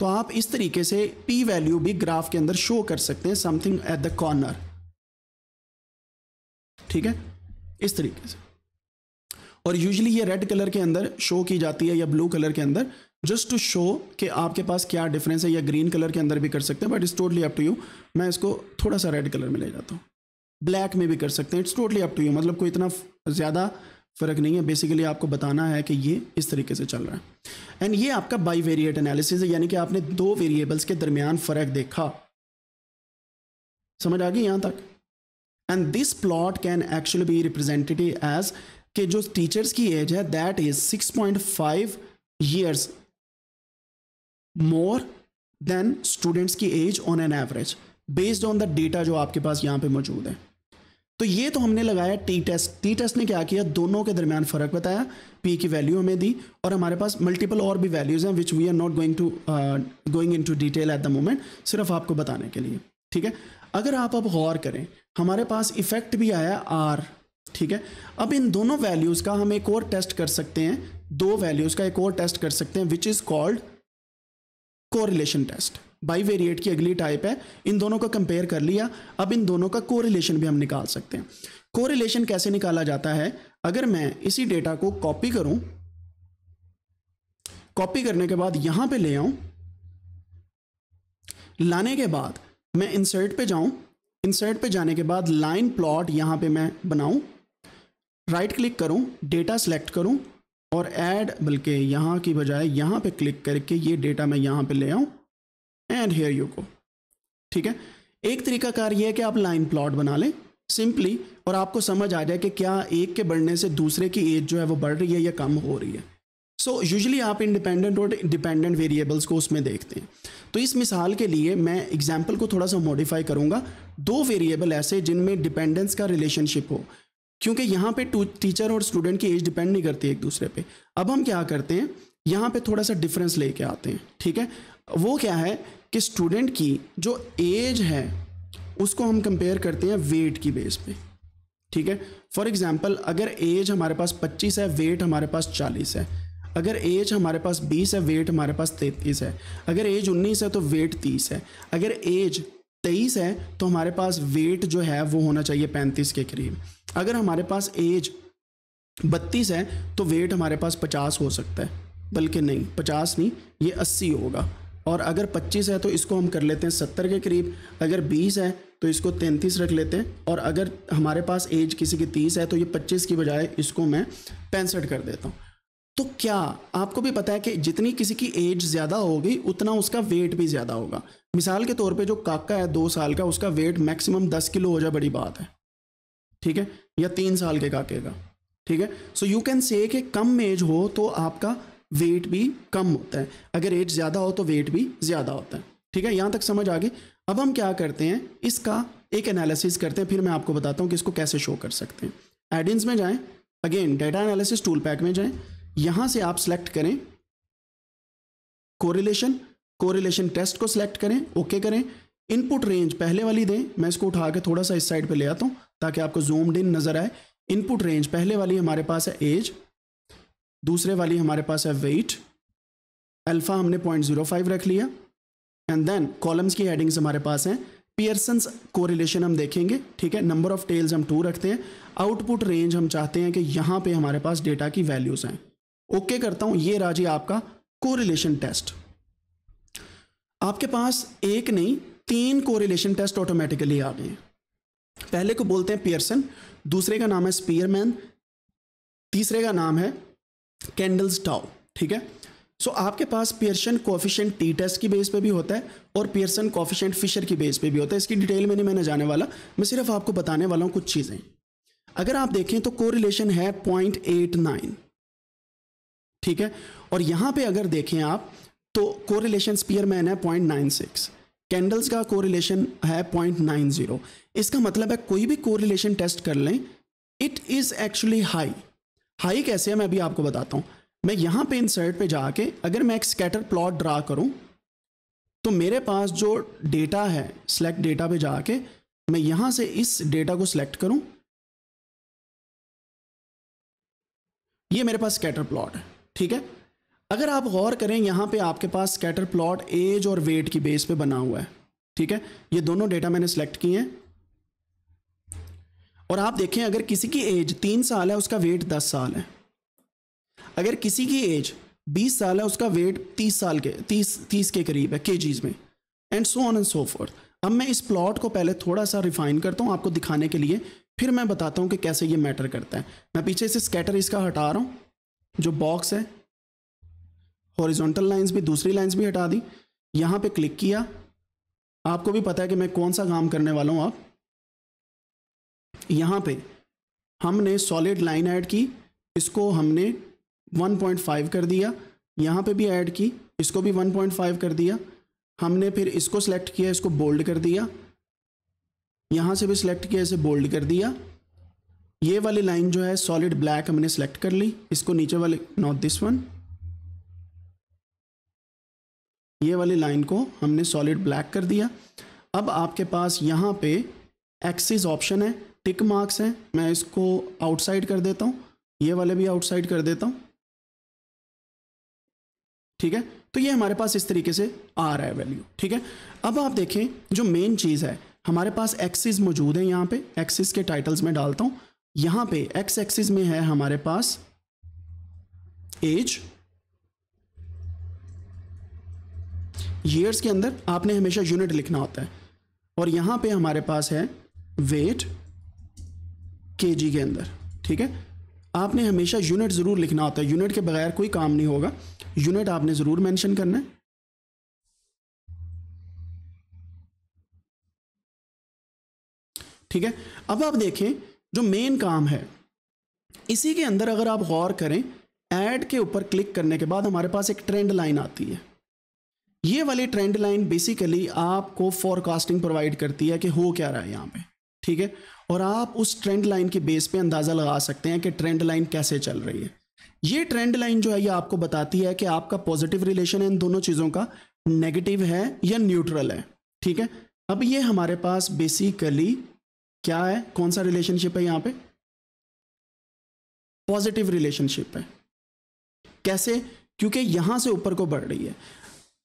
तो आप इस तरीके से पी वैल्यू भी ग्राफ के अंदर शो कर सकते हैं समथिंग एट द कॉर्नर ठीक है इस तरीके से और यूजली ये रेड कलर के अंदर शो की जाती है या ब्लू कलर के अंदर जस्ट टू शो कि आपके पास क्या डिफरेंस है या ग्रीन कलर के अंदर भी कर सकते हैं but it's totally up to you मैं इसको थोड़ा सा रेड कलर में ले जाता हूँ ब्लैक में भी कर सकते हैं it's totally up to you मतलब कोई इतना ज़्यादा फ़र्क नहीं है बेसिकली आपको बताना है कि ये इस तरीके से चल रहा है एंड ये आपका बाई वेरिएट एनालिसिस है यानी कि आपने दो वेरिएबल्स के दरमियान फ़र्क देखा समझ आ गई यहाँ तक and this plot can actually be representative age के जो टीचर्स की एज है that is 6.5 point five years more than students की age on an average based on the data जो आपके पास यहाँ पे मौजूद है तो ये तो हमने लगाया टी टेस्ट टी टेस्ट ने क्या किया दोनों के दरमियान फ़र्क बताया पी की वैल्यू हमें दी और हमारे पास मल्टीपल और भी वैल्यूज़ हैं which we are not going to going in to detail at the moment सिर्फ आपको बताने के लिए ठीक है अगर आप अब गौर करें हमारे पास इफेक्ट भी आया आर ठीक है अब इन दोनों वैल्यूज़ का हम एक और टेस्ट कर सकते हैं दो वैल्यूज़ का एक और टेस्ट कर सकते हैं which is called correlation test bivariate की अगली टाइप है इन दोनों का कंपेयर कर लिया अब इन दोनों का कोरिलेशन भी हम निकाल सकते हैं कोरिलेशन कैसे निकाला जाता है अगर मैं इसी डेटा को कॉपी करूं कॉपी करने के बाद यहां पे ले आऊं लाने के बाद मैं इंसर्ट पे जाऊं इंसर्ट पे जाने के बाद लाइन प्लॉट यहां पे मैं बनाऊं राइट क्लिक करूं डेटा सेलेक्ट करूं और ऐड बल्कि यहाँ की बजाय यहाँ पे क्लिक करके ये डेटा मैं यहाँ पे ले आऊँ एंड हेयर यू को ठीक है एक तरीका कार ये है कि आप लाइन प्लॉट बना लें सिंपली और आपको समझ आ जाए कि क्या एक के बढ़ने से दूसरे की एज जो है वो बढ़ रही है या कम हो रही है सो so, यूजली आप इंडिपेंडेंट और डिपेंडेंट वेरिएबल्स को उसमें देखते हैं तो इस मिसाल के लिए मैं एग्जाम्पल को थोड़ा सा मॉडिफाई करूँगा दो वेरिएबल ऐसे जिनमें डिपेंडेंस का रिलेशनशिप हो क्योंकि यहाँ पे टीचर और स्टूडेंट की एज डिपेंड नहीं करती एक दूसरे पे अब हम क्या करते हैं यहाँ पे थोड़ा सा डिफरेंस लेके आते हैं ठीक है वो क्या है कि स्टूडेंट की जो एज है उसको हम कंपेयर करते हैं वेट की बेस पे ठीक है फॉर एग्जाम्पल अगर एज हमारे पास 25 है वेट हमारे पास 40 है अगर एज हमारे पास 20 है वेट हमारे पास 33 है अगर एज 19 है तो वेट 30 है अगर एज 23 है तो हमारे पास वेट जो है वो होना चाहिए 35 के करीब अगर हमारे पास एज बत्तीस है तो वेट हमारे पास पचास हो सकता है बल्कि नहीं पचास नहीं ये अस्सी होगा और अगर पच्चीस है तो इसको हम कर लेते हैं सत्तर के करीब अगर बीस है तो इसको तैंतीस रख लेते हैं और अगर हमारे पास एज किसी की तीस है तो ये पच्चीस की बजाय इसको मैं पैंसठ कर देता हूँ तो क्या आपको भी पता है कि जितनी किसी की एज ज़्यादा होगी उतना उसका वेट भी ज़्यादा होगा मिसाल के तौर पे जो काका है दो साल का उसका वेट मैक्सिमम दस किलो हो जाए बड़ी बात है ठीक है या तीन साल के काके का ठीक है सो यू कैन से कि कम एज हो तो आपका वेट भी कम होता है अगर एज ज़्यादा हो तो वेट भी ज़्यादा होता है ठीक है यहाँ तक समझ आ गई अब हम क्या करते हैं इसका एक एनालिसिस करते हैं फिर मैं आपको बताता हूँ कि इसको कैसे शो कर सकते हैं एडिंस में जाएं again data analysis tool pack में जाएं यहाँ से आप सेलेक्ट करें कोरिलेशन कोरिलेशन टेस्ट को सिलेक्ट करें ओके करें इनपुट रेंज पहले वाली दें मैं इसको उठा के थोड़ा सा इस साइड पे ले आता हूँ ताकि आपको जूम्ड इन नज़र आए इनपुट रेंज पहले वाली हमारे पास है एज दूसरे वाली हमारे पास है वेट अल्फ़ा हमने पॉइंट जीरो फाइव रख लिया एंड देन कॉलम्स की हेडिंग्स हमारे पास हैं पियर्सन्स कोरिलेशन हम देखेंगे ठीक है नंबर ऑफ टेल्स हम टू रखते हैं आउटपुट रेंज हम चाहते हैं कि यहाँ पे हमारे पास डेटा की वैल्यूज़ हैं ओके okay करता हूँ ये राजी आपका कोरिलेशन टेस्ट आपके पास एक नहीं तीन कोरिलेशन टेस्ट ऑटोमेटिकली आ गए पहले को बोलते हैं पियर्सन दूसरे का नाम है स्पीयरमैन तीसरे का नाम है कैंडल्स टाओ ठीक है सो so, आपके पास पियर्सन कॉफिशेंट टी टेस्ट की बेस पे भी होता है और पियर्सन कॉफिशेंट फिशर की बेस पे भी होता है इसकी डिटेल में नहीं मैंने जाने वाला मैं सिर्फ आपको बताने वाला हूँ कुछ चीज़ें अगर आप देखें तो कोरिलेशन है पॉइंट एट नाइन ठीक है और यहाँ पे अगर देखें आप तो कोरिलेशन स्पीयरमैन है पॉइंट नाइन सिक्स कैंडल्स का कोरिलेशन है पॉइंट नाइन जीरो इसका मतलब है कोई भी कोरिलेशन टेस्ट कर लें it is actually high high कैसे है मैं अभी आपको बताता हूँ मैं यहाँ पे इंसर्ट पे जाके अगर मैं एक स्कैटर प्लॉट ड्रा करूँ तो मेरे पास जो डेटा है सेलेक्ट डेटा पे जाके मैं यहाँ से इस डेटा को सिलेक्ट करूँ ये मेरे पास स्कैटर प्लॉट है ठीक है अगर आप गौर करें यहाँ पे आपके पास स्कैटर प्लॉट एज और वेट की बेस पे बना हुआ है ठीक है ये दोनों डेटा मैंने सेलेक्ट किए हैं और आप देखें अगर किसी की एज तीन साल है उसका वेट दस साल है अगर किसी की एज बीस साल है उसका वेट तीस साल के तीस तीस के करीब है के में and so on and so forth अब मैं इस प्लॉट को पहले थोड़ा सा रिफाइन करता हूँ आपको दिखाने के लिए फिर मैं बताता हूँ कि कैसे ये मैटर करता है मैं पीछे से स्कैटर इसका हटा रहा हूँ जो बॉक्स है हॉरिजॉन्टल लाइंस भी दूसरी लाइंस भी हटा दी यहाँ पे क्लिक किया आपको भी पता है कि मैं कौन सा काम करने वाला हूँ आप यहाँ पे हमने सॉलिड लाइन ऐड की इसको हमने 1.5 कर दिया यहाँ पे भी ऐड की इसको भी 1.5 कर दिया हमने फिर इसको सेलेक्ट किया इसको बोल्ड कर दिया यहाँ से भी सिलेक्ट किया इसे बोल्ड कर दिया ये वाली लाइन जो है सॉलिड ब्लैक हमने सेलेक्ट कर ली इसको नीचे वाले नॉट दिस वन ये वाली लाइन को हमने सॉलिड ब्लैक कर दिया अब आपके पास यहाँ पे एक्सिस ऑप्शन है टिक मार्क्स हैं मैं इसको आउटसाइड कर देता हूँ ये वाले भी आउटसाइड कर देता हूँ ठीक है तो ये हमारे पास इस तरीके से आ रहा है वैल्यू ठीक है अब आप देखें जो मेन चीज़ है हमारे पास एक्सिस मौजूद है यहाँ पे एक्सिस के टाइटल्स में डालता हूँ यहाँ पे एक्स एक्सिस में है हमारे पास एज ईयर्स के अंदर आपने हमेशा यूनिट लिखना होता है और यहाँ पे हमारे पास है वेट के जी के अंदर ठीक है आपने हमेशा यूनिट ज़रूर लिखना होता है यूनिट के बगैर कोई काम नहीं होगा यूनिट आपने ज़रूर मेंशन करना है ठीक है अब आप देखें जो मेन काम है इसी के अंदर अगर आप गौर करें ऐड के ऊपर क्लिक करने के बाद हमारे पास एक ट्रेंड लाइन आती है ये वाली ट्रेंड लाइन बेसिकली आपको फॉरकास्टिंग प्रोवाइड करती है कि हो क्या रहा है यहाँ पे ठीक है और आप उस ट्रेंड लाइन के बेस पे अंदाज़ा लगा सकते हैं कि ट्रेंड लाइन कैसे चल रही है ये ट्रेंड लाइन जो है ये आपको बताती है कि आपका पॉजिटिव रिलेशन है इन दोनों चीज़ों का नेगेटिव है या न्यूट्रल है ठीक है अब ये हमारे पास बेसिकली क्या है कौन सा रिलेशनशिप है यहाँ पे पॉजिटिव रिलेशनशिप है कैसे क्योंकि यहां से ऊपर को बढ़ रही है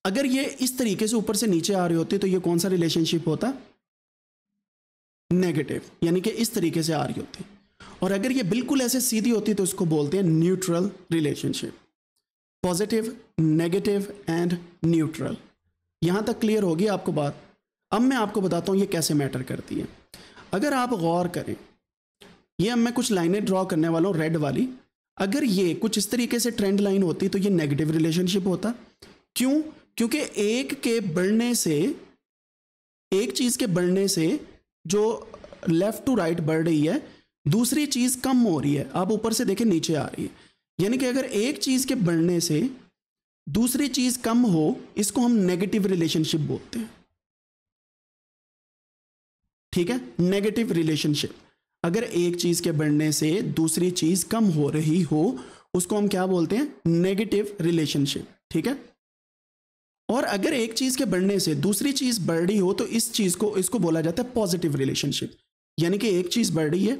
अगर ये इस तरीके से ऊपर से नीचे आ रही होती तो ये कौन सा रिलेशनशिप होता नेगेटिव यानी कि इस तरीके से आ रही होती और अगर ये बिल्कुल ऐसे सीधी होती तो इसको बोलते हैं neutral relationship positive negative and neutral यहां तक क्लियर होगी आपको बात अब मैं आपको बताता हूं ये कैसे मैटर करती है अगर आप गौर करें ये अब मैं कुछ लाइनें ड्रॉ करने वाला हूं रेड वाली अगर ये कुछ इस तरीके से ट्रेंड लाइन होती तो ये नेगेटिव रिलेशनशिप होता क्यों क्योंकि एक के बढ़ने से एक चीज़ के बढ़ने से जो लेफ़्ट टू राइट बढ़ रही है दूसरी चीज़ कम हो रही है आप ऊपर से देखें नीचे आ रही है यानी कि अगर एक चीज़ के बढ़ने से दूसरी चीज़ कम हो इसको हम नेगेटिव रिलेशनशिप बोलते हैं ठीक है नेगेटिव रिलेशनशिप अगर एक चीज़ के बढ़ने से दूसरी चीज़ कम हो रही हो उसको हम क्या बोलते हैं नेगेटिव रिलेशनशिप ठीक है और अगर एक चीज़ के बढ़ने से दूसरी चीज़ बढ़ रही हो तो इस चीज़ को इसको बोला जाता है पॉजिटिव रिलेशनशिप यानी कि एक चीज़ बढ़ रही है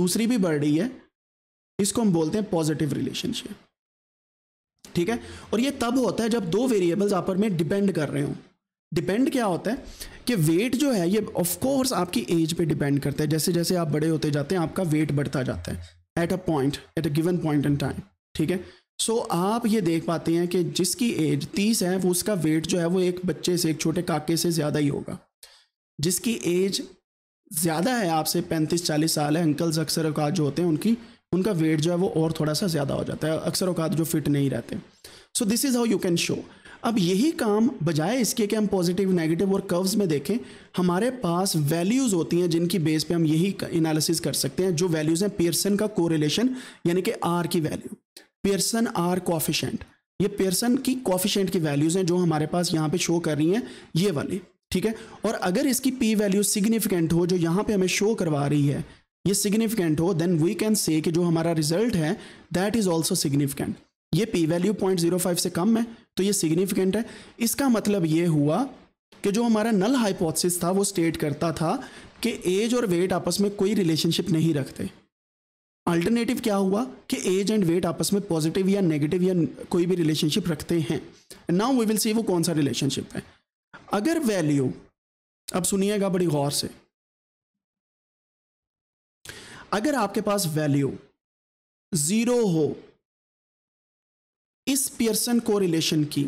दूसरी भी बढ़ रही है इसको हम बोलते हैं पॉजिटिव रिलेशनशिप ठीक है और ये तब होता है जब दो वेरिएबल्स आप में डिपेंड कर रहे हो डिपेंड क्या होता है कि वेट जो है ये ऑफ कोर्स आपकी एज पे डिपेंड करता है जैसे जैसे आप बड़े होते जाते हैं आपका वेट बढ़ता जाता है at a point at a given point in time ठीक है सो so, आप ये देख पाते हैं कि जिसकी एज तीस है वो उसका वेट जो है वो एक बच्चे से एक छोटे काके से ज़्यादा ही होगा जिसकी एज ज़्यादा है आपसे पैंतीस चालीस साल है अंकल्स अक्सर अवकात जो होते हैं उनकी उनका वेट जो है वो और थोड़ा सा ज़्यादा हो जाता है अक्सर अवकात जो फिट नहीं रहते so this is how you can show अब यही काम बजाय इसके कि हम पॉजिटिव नेगेटिव और कर्व्स में देखें हमारे पास वैल्यूज़ होती हैं जिनकी बेस पे हम यही एनालिसिस कर सकते हैं जो वैल्यूज़ हैं पियर्सन का कोरिलेशन यानी कि आर की वैल्यू पेयरसन आर कॉफिशेंट ये पेयरसन की कॉफिशेंट की वैल्यूज हैं जो हमारे पास यहाँ पे शो कर रही हैं ये वाली ठीक है और अगर इसकी पी वैल्यू सिग्निफिकेंट हो जो यहाँ पे हमें शो करवा रही है ये सिग्निफिकेंट हो देन वी कैन से कि जो हमारा रिजल्ट है दैट इज ऑल्सो सिग्निफिकेंट ये P value point zero five से कम है तो ये सिग्निफिकेंट है इसका मतलब ये हुआ कि जो हमारा नल हाइपोथेसिस था वो स्टेट करता था कि एज और वेट आपस में कोई रिलेशनशिप नहीं रखते अल्टरनेटिव क्या हुआ कि एज एंड वेट आपस में पॉजिटिव या नेगेटिव या कोई भी रिलेशनशिप रखते हैं नाउ वी विल सी वो कौन सा रिलेशनशिप है अगर वैल्यू अब सुनिएगा बड़ी गौर से अगर आपके पास वैल्यू जीरो हो इस पियर्सन कोरिलेशन की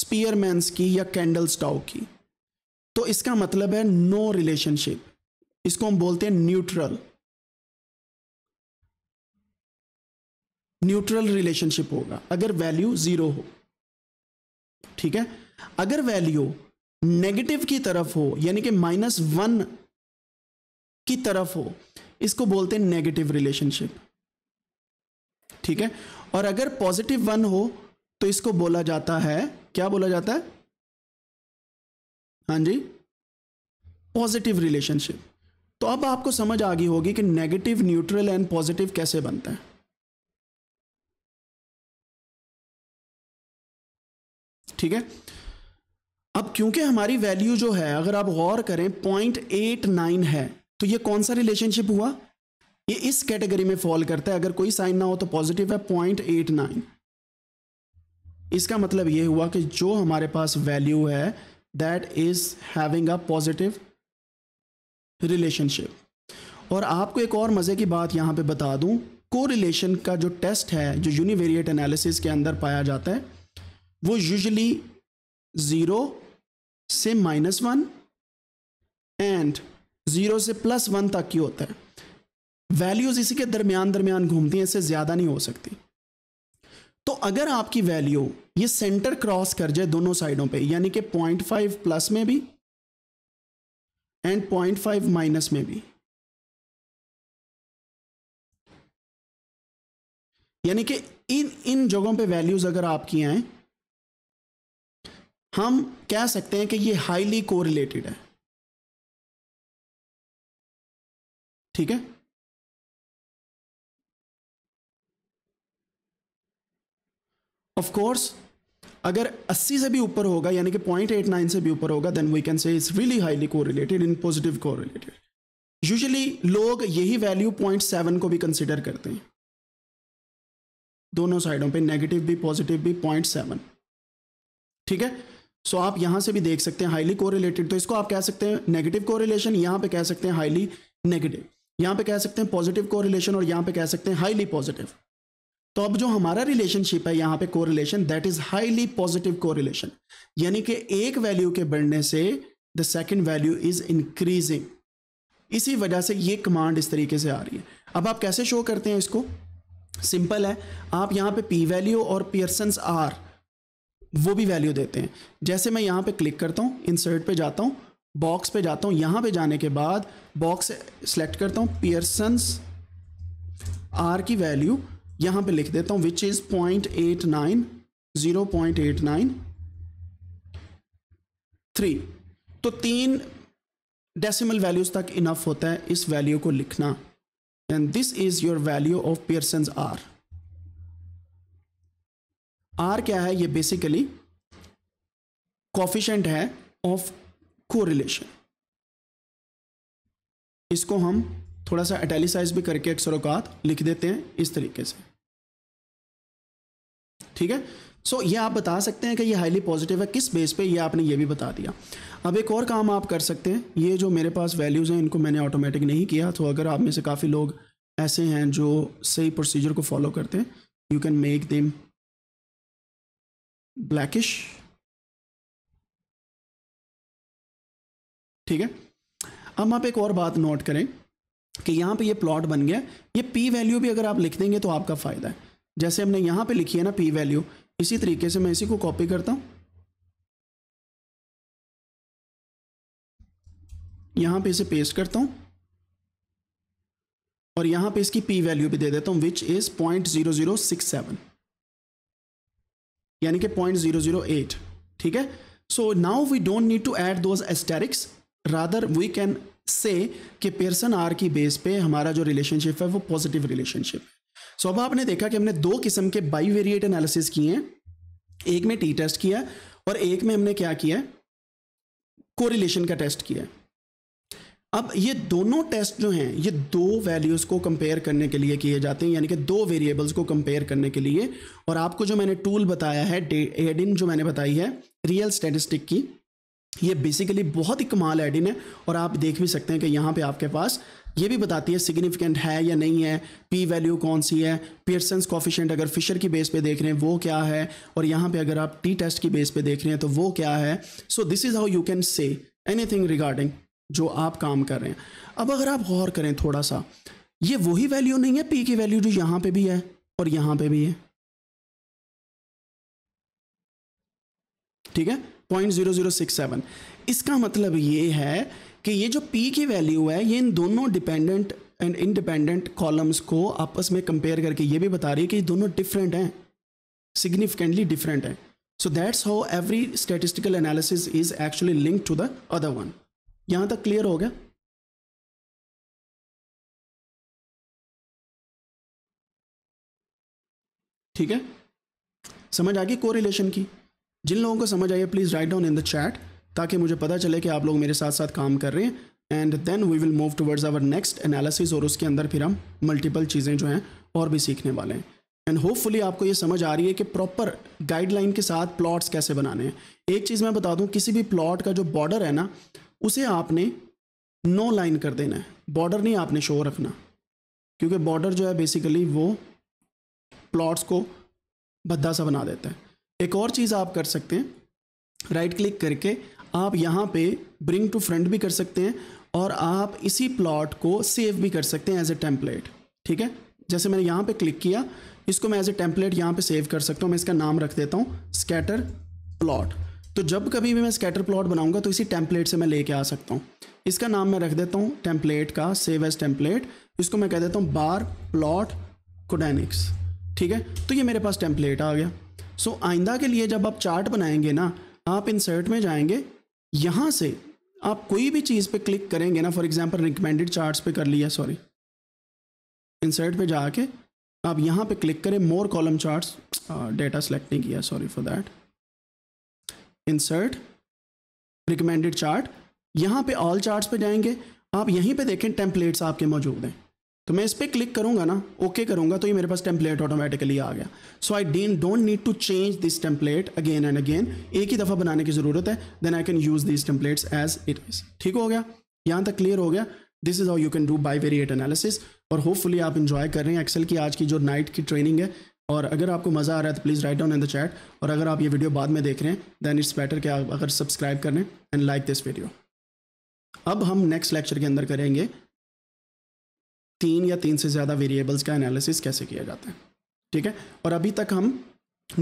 स्पीयरमैन्स की या कैंडल स्टाउ की तो इसका मतलब है नो no रिलेशनशिप इसको हम बोलते हैं न्यूट्रल न्यूट्रल रिलेशनशिप होगा अगर वैल्यू जीरो हो ठीक है अगर वैल्यू नेगेटिव की तरफ हो यानी कि माइनस वन की तरफ हो इसको बोलते हैं नेगेटिव रिलेशनशिप ठीक है और अगर पॉजिटिव वन हो तो इसको बोला जाता है क्या बोला जाता है हाँ जी पॉजिटिव रिलेशनशिप तो अब आपको समझ आ गई होगी कि नेगेटिव न्यूट्रल एंड पॉजिटिव कैसे बनता है ठीक है अब क्योंकि हमारी वैल्यू जो है अगर आप गौर करें पॉइंट एट नाइन है तो ये कौन सा रिलेशनशिप हुआ ये इस कैटेगरी में फॉल करता है अगर कोई साइन ना हो तो पॉजिटिव है पॉइंट एट नाइन इसका मतलब ये हुआ कि जो हमारे पास वैल्यू है that is having a positive relationship और आपको एक और मज़े की बात यहां पे बता दूं कोरिलेशन का जो टेस्ट है जो यूनिवेरिएट एनालिसिस के अंदर पाया जाता है वो यूजली ज़ीरो से माइनस वन एंड ज़ीरो से प्लस वन तक ही होता है वैल्यूज़ इसी के दरमियान दरमियान घूमती हैं इससे ज़्यादा नहीं हो सकती तो अगर आपकी वैल्यू ये सेंटर क्रॉस कर जाए दोनों साइडों पे यानी कि पॉइंट फाइव प्लस में भी एंड पॉइंट फाइव माइनस में भी यानी कि इन इन जगहों पे वैल्यूज अगर आपकी आए हम कह सकते हैं कि ये हाईली कोरिलेटेड है ठीक है ऑफ कोर्स अगर 80 से भी ऊपर होगा यानी कि 0.89 से भी ऊपर होगा then we can say it's really highly correlated in positive correlated usually लोग यही वैल्यू 0.7 को भी कंसिडर करते हैं दोनों साइडों पे नेगेटिव भी पॉजिटिव भी 0.7 ठीक है सो आप यहां से भी देख सकते हैं हाईली कोरिलेटेड तो इसको आप कह सकते हैं नेगेटिव कोरिलेशन यहां पे कह सकते हैं हाईली नेगेटिव यहां पे कह सकते हैं पॉजिटिव कोरिलेशन और यहां पे कह सकते हैं हाईली पॉजिटिव तो अब जो हमारा रिलेशनशिप है यहां पे correlation that is highly positive correlation यानी कि एक वैल्यू के बढ़ने से the second value is increasing इसी वजह से ये कमांड इस तरीके से आ रही है अब आप कैसे शो करते हैं इसको सिंपल है आप यहां पे पी वैल्यू और पियर्सन आर वो भी वैल्यू देते हैं जैसे मैं यहाँ पे क्लिक करता हूँ इंसर्ट पे जाता हूँ बॉक्स पे जाता हूँ यहाँ पे जाने के बाद बॉक्स सेलेक्ट करता हूँ पियर्सन्स आर की वैल्यू यहाँ पे लिख देता हूँ which is point eight nine zero point eight nine three तो तीन डेसिमल वैल्यूज़ तक इनफ होता है इस वैल्यू को लिखना and this is your value of Pearson's R R क्या है ये बेसिकली कॉफिशेंट है ऑफ कोरिलेशन इसको हम थोड़ा सा अटैलिसाइज भी करके अक्सरोकात लिख देते हैं इस तरीके से ठीक है सो so, ये आप बता सकते हैं कि ये हाईली पॉजिटिव है किस बेस पे ये आपने ये भी बता दिया अब एक और काम आप कर सकते हैं ये जो मेरे पास वैल्यूज़ हैं इनको मैंने ऑटोमेटिक नहीं किया तो अगर आप में से काफ़ी लोग ऐसे हैं जो सही प्रोसीजर को फॉलो करते हैं you can make them blackish ठीक है हम आप एक और बात नोट करें कि यहां पे ये प्लॉट बन गया ये पी वैल्यू भी अगर आप लिख देंगे तो आपका फ़ायदा है जैसे हमने यहां पे लिखी है ना पी वैल्यू इसी तरीके से मैं इसी को कॉपी करता हूं यहां पे इसे पेस्ट करता हूँ और यहां पे इसकी पी वैल्यू भी दे देता हूँ which is point zero zero six seven यानी कि पॉइंट जीरो जीरो एट ठीक है so now we don't need to add those asterisks rather we can say कि पेयरसन आर की बेस पे हमारा जो रिलेशनशिप है वो पॉजिटिव रिलेशनशिप है सो अब आपने देखा कि हमने दो किस्म के बाईवेरिएट एनालिसिस किए हैं एक में टी टेस्ट किया और एक में हमने क्या किया कोरिलेशन का टेस्ट किया है अब ये दोनों टेस्ट जो हैं ये दो वैल्यूज़ को कंपेयर करने के लिए किए जाते हैं यानी कि दो वेरिएबल्स को कंपेयर करने के लिए और आपको जो मैंने टूल बताया है एडिन जो मैंने बताई है रियल स्टेटिस्टिक की ये बेसिकली बहुत ही कमाल एडिन है और आप देख भी सकते हैं कि यहाँ पे आपके पास ये भी बताती है सिग्निफिकेंट है या नहीं है पी वैल्यू कौन सी है पियर्सन्स कॉफिशेंट अगर फिशर की बेस पे देख रहे हैं वो क्या है और यहाँ पे अगर आप टी टेस्ट की बेस पे देख रहे हैं तो वो क्या है so this is how you can say anything regarding जो आप काम कर रहे हैं अब अगर आप गौर करें थोड़ा सा ये वही वैल्यू नहीं है पी की वैल्यू जो यहाँ पे भी है और यहाँ पे भी है ठीक है point zero zero six seven इसका मतलब ये है कि ये जो पी की वैल्यू है ये इन दोनों डिपेंडेंट एंड इंडिपेंडेंट कॉलम्स को आपस में कंपेयर करके ये भी बता रही है कि दोनों डिफरेंट हैं सिग्निफिकेंटली डिफरेंट हैं so that's how every statistical analysis is actually link to the other one यहां तक क्लियर हो गया ठीक है समझ आ गई कोरिलेशन की जिन लोगों को समझ आई please write down in the chat ताकि मुझे पता चले कि आप लोग मेरे साथ साथ काम कर रहे हैं and then we will move towards our next analysis और उसके अंदर फिर हम मल्टीपल चीज़ें जो हैं और भी सीखने वाले हैं एंड होपफुली आपको ये समझ आ रही है कि प्रॉपर गाइडलाइन के साथ प्लॉट्स कैसे बनाने हैं एक चीज़ मैं बता दूं किसी भी प्लॉट का जो बॉर्डर है ना उसे आपने नो लाइन कर देना है बॉर्डर नहीं आपने शो रखना क्योंकि बॉर्डर जो है बेसिकली वो प्लॉट्स को भद्दा सा बना देता है एक और चीज़ आप कर सकते हैं राइट क्लिक करके आप यहाँ पे ब्रिंग टू फ्रंट भी कर सकते हैं और आप इसी प्लॉट को सेव भी कर सकते हैं एज ए टेम्पलेट ठीक है जैसे मैंने यहाँ पे क्लिक किया इसको मैं एज ए टेम्पलेट यहाँ पे सेव कर सकता हूँ मैं इसका नाम रख देता हूँ स्कैटर प्लॉट तो जब कभी भी मैं स्कैटर प्लॉट बनाऊंगा तो इसी टेम्पलेट से मैं लेके आ सकता हूँ इसका नाम मैं रख देता हूँ टेम्पलेट का सेव एज टेम्पलेट इसको मैं कह देता हूँ बार प्लॉट कोडेनिक्स ठीक है तो ये मेरे पास टेम्पलेट आ गया सो so, आइंदा के लिए जब आप चार्ट बनाएंगे ना आप इंसर्ट में जाएंगे यहाँ से आप कोई भी चीज़ पे क्लिक करेंगे ना फॉर एग्जांपल रिकमेंडेड चार्ट्स पे कर लिया सॉरी इंसर्ट पे जाके आप यहाँ पे क्लिक करें more column charts data select नहीं किया sorry for that insert recommended chart यहाँ पे ऑल चार्ट्स पे जाएंगे आप यहीं पे देखें टेम्पलेट्स आपके मौजूद हैं तो मैं इस पर क्लिक करूँगा ना ओके okay करूँगा तो ये मेरे पास टेम्पलेट ऑटोमेटिकली आ गया सो आई डीन don't need to change this template again and again एक ही दफ़ा बनाने की ज़रूरत है then I can use this templates as it is ठीक हो गया यहाँ तक क्लियर हो गया this is how you can do bivariate analysis और होपफुली आप इन्जॉय कर रहे हैं एक्सेल की आज की जो नाइट की ट्रेनिंग है और अगर आपको मज़ा आ रहा है तो please write down in the chat और अगर आप ये वीडियो बाद में देख रहे हैं दैन इट्स बेटर कि आप अगर सब्सक्राइब कर लें एंड लाइक दिस वीडियो अब हम नेक्स्ट लेक्चर के अंदर करेंगे तीन या तीन से ज़्यादा वेरिएबल्स का एनालिसिस कैसे किया जाता है ठीक है और अभी तक हम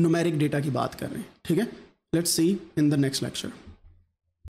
नुमेरिक डेटा की बात कर रहे हैं ठीक है let's see in the next lecture